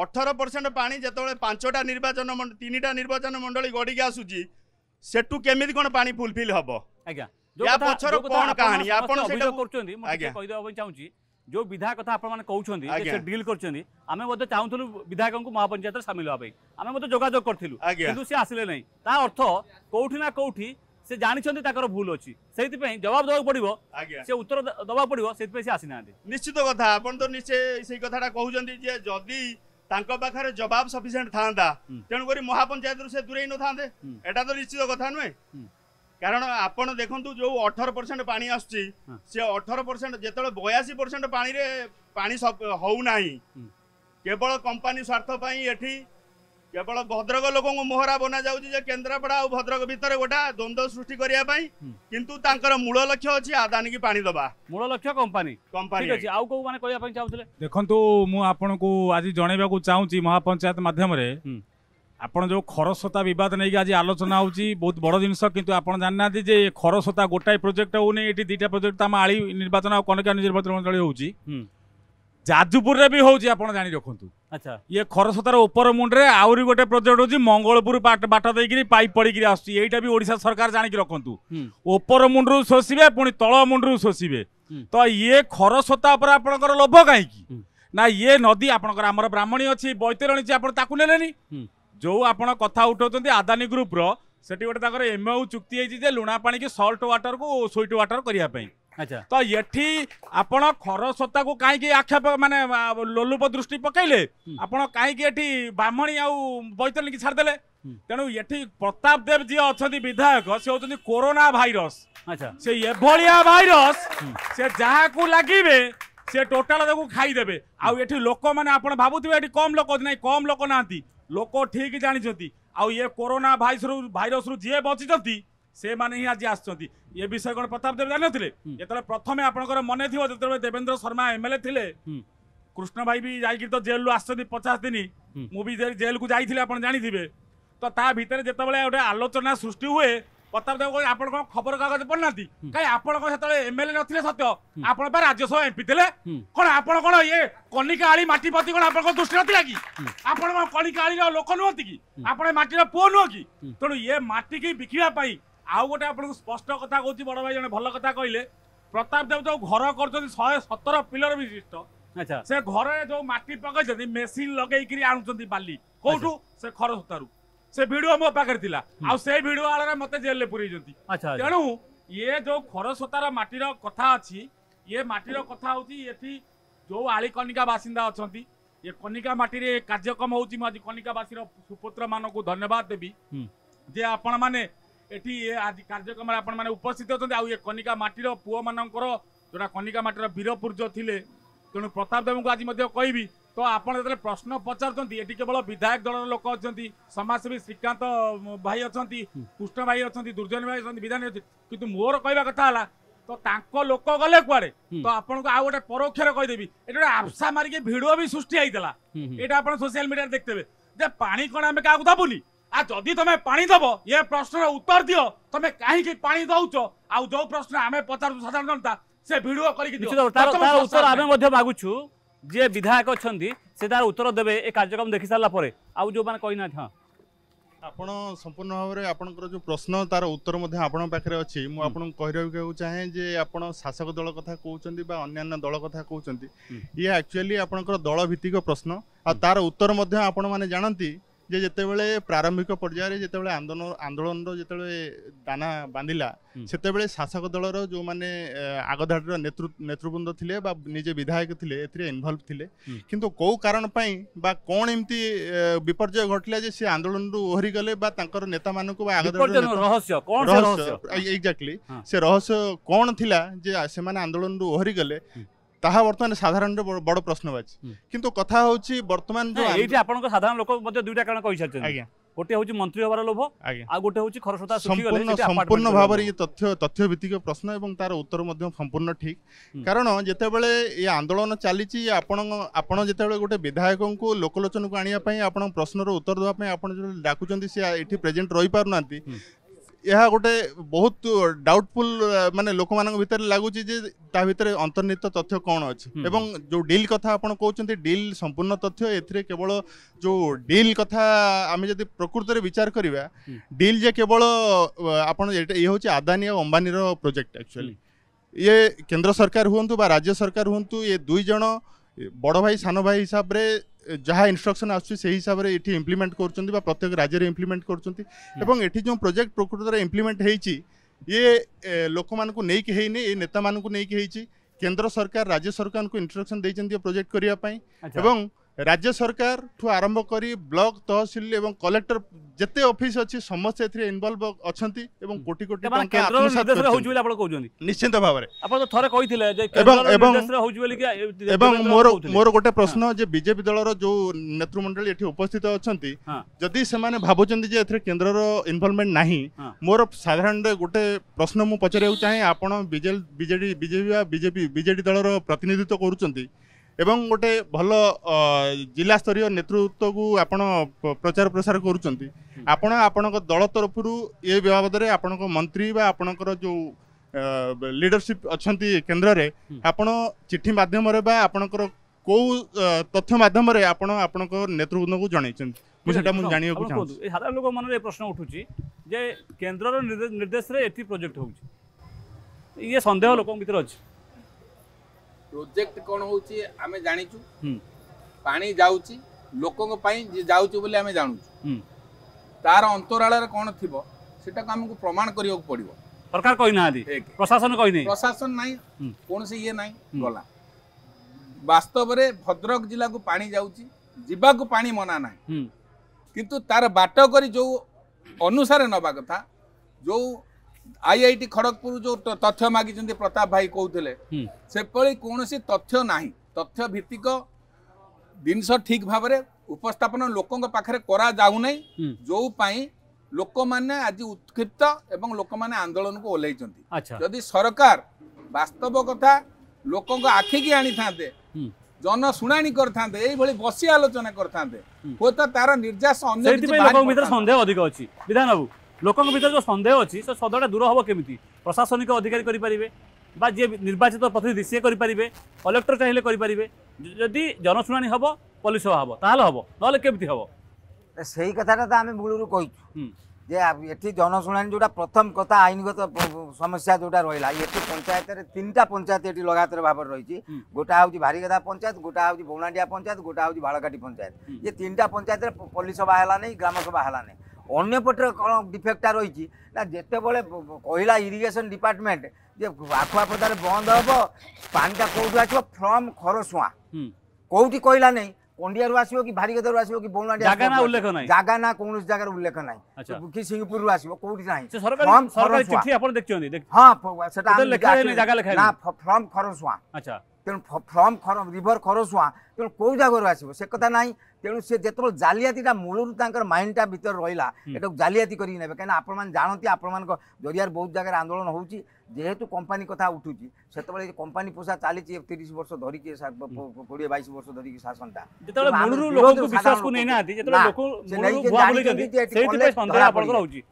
[SPEAKER 14] ଅଠର ପରସେଣ୍ଟ ପାଣି ଯେତେବେଳେ ପାଞ୍ଚଟା ନିର୍ବାଚନ ତିନିଟା ନିର୍ବାଚନ ମଣ୍ଡଳୀ ଗଡ଼ିକି ଆସୁଛି ସେଠୁ କେମିତି କ'ଣ ପାଣି ଫୁଲଫିଲ୍ ହେବ ଆଜ୍ଞା ୟା ପଛର କ'ଣ କାହାଣୀ ଆପଣ ସେଇଟା କରୁଛନ୍ତି ଆଜ୍ଞା
[SPEAKER 1] କହିଦେବା ପାଇଁ ଚାହୁଁଛି
[SPEAKER 14] ଯେଉଁ ବିଧାୟକ କଥା ଆପଣମାନେ କହୁଛନ୍ତି
[SPEAKER 1] ଡିଲ୍ କରିଛନ୍ତି ଆମେ ମଧ୍ୟ ଚାହୁଁଥିଲୁ ବିଧାୟକଙ୍କୁ ମହାପଞ୍ଚାୟତରେ ସାମିଲ ହେବା ପାଇଁ ଆମେ ମଧ୍ୟ ଯୋଗାଯୋଗ କରିଥିଲୁ କିନ୍ତୁ ସେ ଆସିଲେ ନାହିଁ ତା ଅର୍ଥ କୋଉଠି ନା କୋଉଠି সে জাঁচান তাঁর ভুল অছি সেইপা
[SPEAKER 14] জবাব দেওয়া পড়ব সে উত্তর দেওয়া পড়ব সেইপা সে আসি না নিশ্চিত কথা আপনার তো নিশ্চয় সেই কথাটা কুমার যে যদি ତାଙ୍କ ପାଖରେ ଜବାବ ସଫିସିଏଣ୍ଟ ଥାନ୍ତା ତେଣୁକରି ମହାପଞ୍ଚାୟତରୁ ସେ ଦୂରେଇ ନଥାନ୍ତେ ଏଇଟା ତ ନିଶ୍ଚିତ କଥା ନୁହେଁ କାରଣ ଆପଣ ଦେଖନ୍ତୁ ଯୋଉ ଅଠର ପରସେଣ୍ଟ ପାଣି ଆସୁଛି ସେ ଅଠର ପରସେଣ୍ଟ ଯେତେବେଳେ ବୟାଅଶୀ ପରସେଣ୍ଟ ପାଣିରେ ପାଣି ହଉନାହିଁ କେବଳ କମ୍ପାନୀ ସ୍ୱାର୍ଥ ପାଇଁ ଏଠି কেবল ভদ্রক লোক মোহরা বনা যাচ্ছে যে কেন্দ্রাপড়া ও ভদ্রক ভিতরে গোটা দ্বন্দ্ব সৃষ্টি করা কিন্তু তাঁর মূল লক্ষ্য অনেক আদানি কি পানি দেবা
[SPEAKER 15] মূল লক্ষ্য কোম্পানি
[SPEAKER 14] কোম্পানি আছে আউ কেউ মানে
[SPEAKER 15] মু আপনার আজ জণেবাকু চাউচি মহাপঞ্চায়েত মাধ্যমে ଆପଣ ଯେଉଁ ଖରସ୍ରୋତା ବିବାଦ ନେଇକି ଆଜି ଆଲୋଚନା ହେଉଛି ବହୁତ ବଡ଼ ଜିନିଷ କିନ୍ତୁ ଆପଣ ଜାଣିନାହାନ୍ତି ଯେ ଖରସ୍ରୋତା ଗୋଟାଏ ପ୍ରୋଜେକ୍ଟ ହେଉନି ଏଠି ଦୁଇଟା ପ୍ରୋଜେକ୍ଟ ଆମ ଆଳି ନିର୍ବାଚନ ଆଉ କନକା ନିର୍ବାଚନ মন্ডলী ହେଉଛି ଯାଜପୁରରେ ବି ହେଉଛି ଆପଣ ଜାଣି ରଖନ୍ତୁ আচ্ছা ইয়ে খরস্রোতার উপর মুন্ডে আহরি গোটে প্রোজেক্ট হচ্ছে মঙ্গলপুর বাট দিয়ে পাইপ পড়ি আসছে এইটা বি ওড়শা সরকার জাণিকি রখতু উপর মুন্ডু শোষবে পুঁ তল মুন্ডু শোষবে তো ইয়ে খরস্রোতা উপরে আপনার লোভ কী না ইয়ে নদী আপনার আমার ব্রাহ্মণী অছি বৈতরণী আছে আপনার তাকে নেলেনি যে আপনার কথা উঠাও আদানি গ্রুপর সেটি গোটে তাঁর এমও চুক্তি হয়েছে যে লুণা পাণিকে সল্ট ওয়াটর কু সুইট ওয়াটর করা ତ ଏଠି ଆପଣ ଖରସ୍ୱତାକୁ କାହିଁକି ଆକ୍ଷେପ ମାନେ ଲୋଲୁପ ଦୃଷ୍ଟି ପକାଇଲେ ଆପଣ କାହିଁକି ଏଠି ବ୍ରାହ୍ମଣୀ ଆଉ ବୈତରଣୀକି ଛାଡ଼ିଦେଲେ ତେଣୁ ଏଠି ପ୍ରତାପ ଦେବ ଯିଏ ଅଛନ୍ତି ବିଧାୟକ ସେ ହେଉଛନ୍ତି କୋରୋନା ଭାଇରସ ସେ ଏଭଳିଆ ଭାଇରସ ସେ ଯାହାକୁ ଲାଗିବେ ସେ ଟୋଟାଲ ତାକୁ ଖାଇଦେବେ ଆଉ ଏଠି ଲୋକମାନେ ଆପଣ ଭାବୁଥିବେ ଏଠି କମ୍ ଲୋକ ଅଛି ନାଇଁ କମ୍ ଲୋକ ନାହାନ୍ତି ଲୋକ ଠିକ୍ ଜାଣିଛନ୍ତି ଆଉ ଇଏ କୋରୋନା ଭାଇରସରୁ ଭାଇରସରୁ ଯିଏ ବଞ୍ଚିଛନ୍ତି ସେମାନେ ହିଁ ଆଜି ଆସିଛନ୍ତି ଏ ବିଷୟରେ କ'ଣ ପ୍ରତାପ ଦେବ ଜାଣିନଥିଲେ ଯେତେବେଳେ ପ୍ରଥମେ ଆପଣଙ୍କର ମନେ ଥିବ ଯେତେବେଳେ ଦେବେନ୍ଦ୍ର ଶର୍ମା ଏମ୍ଏଲ୍ଏ ଥିଲେ କୃଷ୍ଣ ଭାଇ ବି ଯାଇକି ତ ଜେଲରୁ ଆସିଛନ୍ତି ପଚାଶ ଦିନ ମୁଁ ବି ଜେଲକୁ ଯାଇଥିଲି ଆପଣ ଜାଣିଥିବେ ତ ତା ଭିତରେ ଯେତେବେଳେ ଗୋଟେ ଆଲୋଚନା ସୃଷ୍ଟି ହୁଏ ପ୍ରତାପ ଦେବ ଆପଣ କ'ଣ ଖବରକାଗଜ ପଢ଼ୁନାହାନ୍ତି କାହିଁ ଆପଣ କ'ଣ ସେତେବେଳେ ଏମ୍ଏଲ୍ଏ ନଥିଲେ ସତ୍ୟ ଆପଣ ବା ରାଜ୍ୟସଭା ଏମ୍ପି ଥିଲେ କ'ଣ ଆପଣ କ'ଣ ଇଏ କନିକା ଆଳି ମାଟି ପ୍ରତି କ'ଣ ଆପଣଙ୍କ ଦୃଷ୍ଟି ନଥିଲା କି ଆପଣ କ'ଣ କନିକା ଆଳିର ଲୋକ ନୁହନ୍ତି କି ଆପଣ ମାଟିର ପୁଅ ନୁହଁ କି ତେଣୁ ଇଏ ମାଟିକି ବିକିବା ପାଇଁ আউ গোটে আপনার স্পষ্ট কথা কৌছি বড় ভাই জন ভাল কথা কহিলেন প্রতাপ দেব যে ঘর করছেন শহে সতর পিলর বিশিষ্ট সে ঘরে যে মাটি পকাইছেন মেসিন লগাইকি আনুচান বালি কোটু সে খর খরসতারু সে ভিডিও মো পাখে লা সেই ভিডিও আড়ে মতো জেল পুরাইছেন তেমন ইয়ে যে খর সতার মাটির কথা অয়ে মাটির কথা হচ্ছে এটি যে আলিকনিকা বাসিন্দা অনেক এ কনিকা মাটি কার্যক্রম হচ্ছে মু আজ কনিকাবাসীর সুপুত্র মানুষ ধন্যবাদ দেবী যে আপনার মানে এটি আজ কার্যক্রমে আপনার উপস্থিত অনেক আউ এ কনিকা মাটির পুয় মানকর যেটা কনিকা মাটির বীরপুর্য লে তেমন প্রতাপ দেবঙ্কু আজ কবি তো আপনার যেত প্রশ্ন পচারুচ্ছেন এটি কেবল বিধায়ক দলের লোক অনেক সমাজসেবী শ্রীকান্ত ভাই অষ্ণ ভাই অনেক ভাই অনেক বিধান কিন্তু মোর কহা কথা হল তো তাঁক লোক গলে কুয়াড়ে তো আপনার আউ গোটে পরোক্ষরে কেদেবি এটা গোটে আপসা মারিকি ভিডিও বি সৃষ্টি হয়েছিল এটা আপনার সোশিয়াল মিডিয়ায় দেখতে যে পাড়ি কোণ আমি কাহু দাবুনি आ जदि तुम पा दब ये प्रश्न उत्तर दियो तुम कहीं पा दौच आ जो प्रश्न आम पचारू साधारण जनता से भिड कर उत्तर आम
[SPEAKER 1] मागुछु जे विधायक अच्छा से तार उत्तर देवे ए कार्यक्रम देखी सारापर आउ जो मैंने कही हाँ
[SPEAKER 16] ଆପଣ ସମ୍ପୂର୍ଣ୍ଣ ଭାବରେ ଆପଣଙ୍କର ଯେଉଁ ପ୍ରଶ୍ନ ତାର ଉତ୍ତର ମଧ୍ୟ ଆପଣଙ୍କ ପାଖରେ ଅଛି ମୁଁ ଆପଣଙ୍କୁ କହିବାକୁ ଚାହେଁ ଯେ ଆପଣ ଶାସକ ଦଳ କଥା କହୁଛନ୍ତି ବା ଅନ୍ୟାନ୍ୟ ଦଳ କଥା କହୁଛନ୍ତି ଇଏ ଆକ୍ଚୁଆଲି ଆପଣଙ୍କର ଦଳ ଭିତ୍ତିକ ପ୍ରଶ୍ନ ଆଉ ତାର ଉତ୍ତର ମଧ୍ୟ ଆପଣମାନେ ଜାଣନ୍ତି ଯେ ଯେତେବେଳେ ପ୍ରାରମ୍ଭିକ ପର୍ଯ୍ୟାୟରେ ଯେତେବେଳେ ଆନ୍ଦୋଳନ ଆନ୍ଦୋଳନର ଯେତେବେଳେ ଦାନା ବାନ୍ଧିଲା ସେତେବେଳେ ଶାସକ ଦଳର ଯେଉଁମାନେ ଆଗଧାଡ଼ିର ନେତୃବୃନ୍ଦ ଥିଲେ ବା ନିଜେ ବିଧାୟକ ଥିଲେ ଏଥିରେ ଇନଭଲ୍ଭ ଥିଲେ କିନ୍ତୁ କେଉଁ କାରଣ ପାଇଁ ବା କ'ଣ ଏମିତି ବିପର୍ଯ୍ୟୟ ଘଟିଲା ଯେ ସେ ଆନ୍ଦୋଳନରୁ ଓହରି ଗଲେ ବା ତାଙ୍କର ନେତାମାନଙ୍କୁ ବା ଆଗଧାଡ଼ିର ଏକ୍ଜାକ୍ଟଲି ସେ ରହସ୍ୟ କ'ଣ ଥିଲା ଯେ ସେମାନେ ଆନ୍ଦୋଳନରୁ ଓହରି ଗଲେ ତାହା ବର୍ତ୍ତମାନ ସାଧାରଣରେ ବଡ଼ ପ୍ରଶ୍ନବାଚୀ କିନ୍ତୁ କଥା ହେଉଛି ବର୍ତ୍ତମାନ ଏଇଠି
[SPEAKER 1] ଆପଣଙ୍କ ସାଧାରଣ ଲୋକ ମଧ୍ୟ ଦୁଇଟା କାରଣ କହିସାରିଛନ୍ତି ଆଜ୍ଞା ଗୋଟେ ହେଉଛି ମନ୍ତ୍ରୀ ହେବାର ଲୋଭ ଆଉ ଗୋଟେ ହେଉଛି ଖରସ୍ରୋତା ସମ୍ପୂର୍ଣ୍ଣ ଭାବରେ ଇଏ
[SPEAKER 16] ତଥ୍ୟ ତଥ୍ୟ ଭିତ୍ତିକ ପ୍ରଶ୍ନ ଏବଂ ତାର ଉତ୍ତର ମଧ୍ୟ ସମ୍ପୂର୍ଣ୍ଣ ଠିକ୍ କାରଣ ଯେତେବେଳେ ଏ ଆନ୍ଦୋଳନ ଚାଲିଛି ଆପଣ ଆପଣ ଯେତେବେଳେ ଗୋଟେ ବିଧାୟକଙ୍କୁ ଲୋକଲୋଚନକୁ ଆଣିବା ପାଇଁ ଆପଣଙ୍କ ପ୍ରଶ୍ନର ଉତ୍ତର ଦେବା ପାଇଁ ଆପଣ ଯେତେବେଳେ ଡାକୁଛନ୍ତି ସେ ଏଠି ପ୍ରେଜେଣ୍ଟ ରହିପାରୁନାହାନ୍ତି ଏହା ଗୋଟେ ବହୁତ ଡାଉଟଫୁଲ ମାନେ ଲୋକମାନଙ୍କ ଭିତରେ ଲାଗୁଛି ଯେ ତା ଭିତରେ ଅନ୍ତର୍ନିହିତ ତଥ୍ୟ କ'ଣ ଅଛି ଏବଂ ଯେଉଁ ଡିଲ୍ କଥା ଆପଣ କହୁଛନ୍ତି ଡିଲ୍ ସମ୍ପୂର୍ଣ୍ଣ ତଥ୍ୟ ଏଥିରେ କେବଳ ଯେଉଁ ଡିଲ୍ କଥା ଆମେ ଯଦି ପ୍ରକୃତରେ ବିଚାର କରିବା ଡିଲ୍ ଯେ କେବଳ ଆପଣ ଏଇଟା ଇଏ ହେଉଛି ଆଦାନୀ ଆଉ ଅମ୍ବାନୀର ପ୍ରୋଜେକ୍ଟ ଆକ୍ଚୁଆଲି ଇଏ କେନ୍ଦ୍ର ସରକାର ହୁଅନ୍ତୁ ବା ରାଜ୍ୟ ସରକାର ହୁଅନ୍ତୁ ଏ ଦୁଇ ଜଣ ବଡ଼ ଭାଇ ସାନ ଭାଇ ହିସାବରେ ଯାହା ଇନଷ୍ଟ୍ରକ୍ସନ୍ ଆସୁଛି ସେହି ହିସାବରେ ଏଠି ଇମ୍ପ୍ଲିମେଣ୍ଟ କରୁଛନ୍ତି ବା ପ୍ରତ୍ୟେକ ରାଜ୍ୟରେ ଇମ୍ପ୍ଲିମେଣ୍ଟ କରୁଛନ୍ତି ଏବଂ ଏଠି ଯେଉଁ ପ୍ରୋଜେକ୍ଟ ପ୍ରକୃତରେ ଇମ୍ପ୍ଲିମେଣ୍ଟ ହେଇଛି ଇଏ ଲୋକମାନଙ୍କୁ ନେଇକି ହେଇନି ଏ ନେତାମାନଙ୍କୁ ନେଇକି ହେଇଛି କେନ୍ଦ୍ର ସରକାର ରାଜ୍ୟ ସରକାରଙ୍କୁ ଇନଷ୍ଟ୍ରକ୍ସନ୍ ଦେଇଛନ୍ତି ପ୍ରୋଜେକ୍ଟ କରିବା ପାଇଁ ଏବଂ ରାଜ୍ୟ ସରକାରଠୁ ଆରମ୍ଭ କରି ବ୍ଲକ ତହସିଲ ଏବଂ କଲେକ୍ଟର ଯେତେ ଅଫିସ ଅଛି ସମସ୍ତେ ଏଥିରେ ଇନଭଲ୍ଭ ଅଛନ୍ତି ଏବଂ କୋଟି କୋଟି ନିଶ୍ଚିତ ଭାବରେ
[SPEAKER 1] ଏବଂ ମୋର ମୋର
[SPEAKER 16] ଗୋଟେ ପ୍ରଶ୍ନ ଯେ ବିଜେପି ଦଳର ଯୋଉ ନେତୃମଣ୍ଡଳୀ ଏଠି ଉପସ୍ଥିତ ଅଛନ୍ତି ଯଦି ସେମାନେ ଭାବୁଛନ୍ତି ଯେ ଏଥିରେ କେନ୍ଦ୍ରର ଇନଭଲ୍ଭମେଣ୍ଟ ନାହିଁ ମୋର ସାଧାରଣରେ ଗୋଟେ ପ୍ରଶ୍ନ ମୁଁ ପଚାରିବାକୁ ଚାହେଁ ଆପଣ BJD BJP BJP BJP BJD ଦଳର ପ୍ରତିନିଧିତ୍ୱ କରୁଛନ୍ତି ଏବଂ ଗୋଟେ ଭଲ ଜିଲ୍ଲାସ୍ତରୀୟ ନେତୃତ୍ୱକୁ ଆପଣ ପ୍ରଚାର ପ୍ରସାର କରୁଛନ୍ତି ଆପଣ ଆପଣଙ୍କ ଦଳ ତରଫରୁ ଏ ବାବଦରେ ଆପଣଙ୍କ ମନ୍ତ୍ରୀ ବା ଆପଣଙ୍କର ଯେଉଁ ଲିଡରସିପ୍ ଅଛନ୍ତି କେନ୍ଦ୍ରରେ ଆପଣ ଚିଠି ମାଧ୍ୟମରେ ବା ଆପଣଙ୍କର କେଉଁ ତଥ୍ୟ ମାଧ୍ୟମରେ ଆପଣ ଆପଣଙ୍କ ନେତୃବୃନ୍ଦଙ୍କୁ ଜଣାଇଛନ୍ତି ମୁଁ ସେଇଟା ମୁଁ ଜାଣିବାକୁ ଚାହୁଁଛି
[SPEAKER 1] ସାଧାରଣ ଲୋକ ମନରେ ଏ ପ୍ରଶ୍ନ ଉଠୁଛି ଯେ କେନ୍ଦ୍ରର ନିର୍ଦ୍ଦେଶରେ ଏଠି ପ୍ରୋଜେକ୍ଟ ହେଉଛି ଇଏ ସନ୍ଦେହ ଲୋକଙ୍କ ଭିତରେ ଅଛି
[SPEAKER 3] ପ୍ରୋଜେକ୍ଟ କ'ଣ ହେଉଛି ଆମେ ଜାଣିଛୁ ପାଣି ଯାଉଛି ଲୋକଙ୍କ ପାଇଁ ଯାଉଛି ବୋଲି ଆମେ ଜାଣୁଛୁ ତାର ଅନ୍ତରାଳରେ କ'ଣ ଥିବ ସେଟାକୁ ଆମକୁ ପ୍ରମାଣ କରିବାକୁ ପଡ଼ିବ
[SPEAKER 1] ସରକାର କହିନାହାନ୍ତି
[SPEAKER 3] ପ୍ରଶାସନ କହିନି ପ୍ରଶାସନ ନାହିଁ କୌଣସି ଇଏ ନାହିଁ ଗଲା ବାସ୍ତବରେ ଭଦ୍ରକ ଜିଲ୍ଲାକୁ ପାଣି ଯାଉଛି ଯିବାକୁ ପାଣି ମନା ନାହିଁ କିନ୍ତୁ ତାର ବାଟ କରି ଯୋଉ ଅନୁସାରେ ନେବା କଥା ଯୋଉ ଆଇଆଇଟି ଖଡ଼ଗପୁର ଯୋଉ ତଥ୍ୟ ମାଗିଛନ୍ତି ପ୍ରତାପ ଭାଇ କହୁଥିଲେ ସେଭଳି କୌଣସି ତଥ୍ୟ ନାହିଁ ତଥ୍ୟ ଭିତ୍ତିକ ଜିନିଷ ଠିକ ଭାବରେ ଉପସ୍ଥାପନ ଲୋକଙ୍କ ପାଖରେ କରାଯାଉନାହିଁ ଯୋଉ ପାଇଁ ଲୋକମାନେ ଆଜି ଉତ୍କ୍ଷିପ୍ତ ଏବଂ ଲୋକମାନେ ଆନ୍ଦୋଳନକୁ ଓହ୍ଲାଇଛନ୍ତି ଯଦି ସରକାର ବାସ୍ତବ କଥା ଲୋକଙ୍କ ଆଖିକି ଆଣିଥାନ୍ତେ ଜନଶୁଣାଣି କରିଥାନ୍ତେ ଏଇଭଳି ବସି ଆଲୋଚନା କରିଥାନ୍ତେ ହୁଏତ ତାର ନିର୍ଯାସ ଅନ୍ୟ
[SPEAKER 1] ସନ୍ଦେହ ଅଧିକ ଅଛି ବିଧାନ ବାବୁ ଲୋକଙ୍କ ଭିତରେ ଯେଉଁ ସନ୍ଦେହ ଅଛି ସେ ସନ୍ଦେହଟା ଦୂର ହେବ କେମିତି ପ୍ରଶାସନିକ ଅଧିକାରୀ କରିପାରିବେ বা যে নির্বাচিত প্রতিনিধি সি করে কলেক্টর চাইলে করে যদি জনশুনানি
[SPEAKER 4] হব পুলিশ হব তাহলে হব নহলে কেমি হব সেই কথাটা তো আমি মূলর কইছু যে এটি জনশুনানি যেটা প্রথম কথা আইনগত সমস্যা যেটা রহলা এটি পঞ্চায়েতের তিনটা পঞ্চায়েত এটি লগাতার ভাবে রয়েছে গোটা হচ্ছে ভারিগদা পঞ্চায়েত গোটা হচ্ছে বৌনাডিয়া পঞ্চায়েত গোটা হচ্ছে ভাড়কাটি পঞ্চায়েত যে তিনটা পঞ্চায়েতের পল্লী সভা হলানি গ্রামসভা হলানি ଅନ୍ୟପଟରେ କ'ଣ ଡିଫେକ୍ଟଟା ରହିଛି ନା ଯେତେବେଳେ କହିଲା ଇରିଗେସନ୍ ଡିପାର୍ଟମେଣ୍ଟ ଯେ ଆଖୁଆପଦାରେ ବନ୍ଦ ହେବ ପାଣିଟା କେଉଁଠୁ ଆସିବ ଫ୍ରମ୍ ଖରସୁଆଁ କେଉଁଠି କହିଲା ନାହିଁ কন্ডিয়ারু আসবে কি ভারিগদারু আসবে কি বৌমাটি জায়গা না উল্লেখ নাই জায়গা না কোনস জায়গার উল্লেখ নাই আচ্ছা। কি সিঙ্গাপুরু আসবে কোটি নাই সরকার আচ্ছা, সরকার চিঠি
[SPEAKER 1] আপনি দেখছেন হ্যাঁ
[SPEAKER 4] সেটা লেখা নাই জায়গা লেখা না ফর্ম খরসুয়া আচ্ছা তেণু ফ্রম খর রিভর খরসুয়া তেণু কেউ জায়গার আসবে সে কথা নাই তেণু সে যেত জালিয়াতিটা মূলর তাঁর মাইন্ডটা ভিতরে রহলা এটা জালিয়াতি করি নেবে কেন আপনার জাঁতি আপনার জরিয়ার বহু জায়গায় আন্দোলন হচ্ছে যেহেতু কোম্পানি কথা উঠুছি সেতবে কোম্পানি পোষা চালিছি তিরিশ বর্ষ ধরিকি কোড়িয়ে বাইশ বর্ষ ধরিকি শাসনটা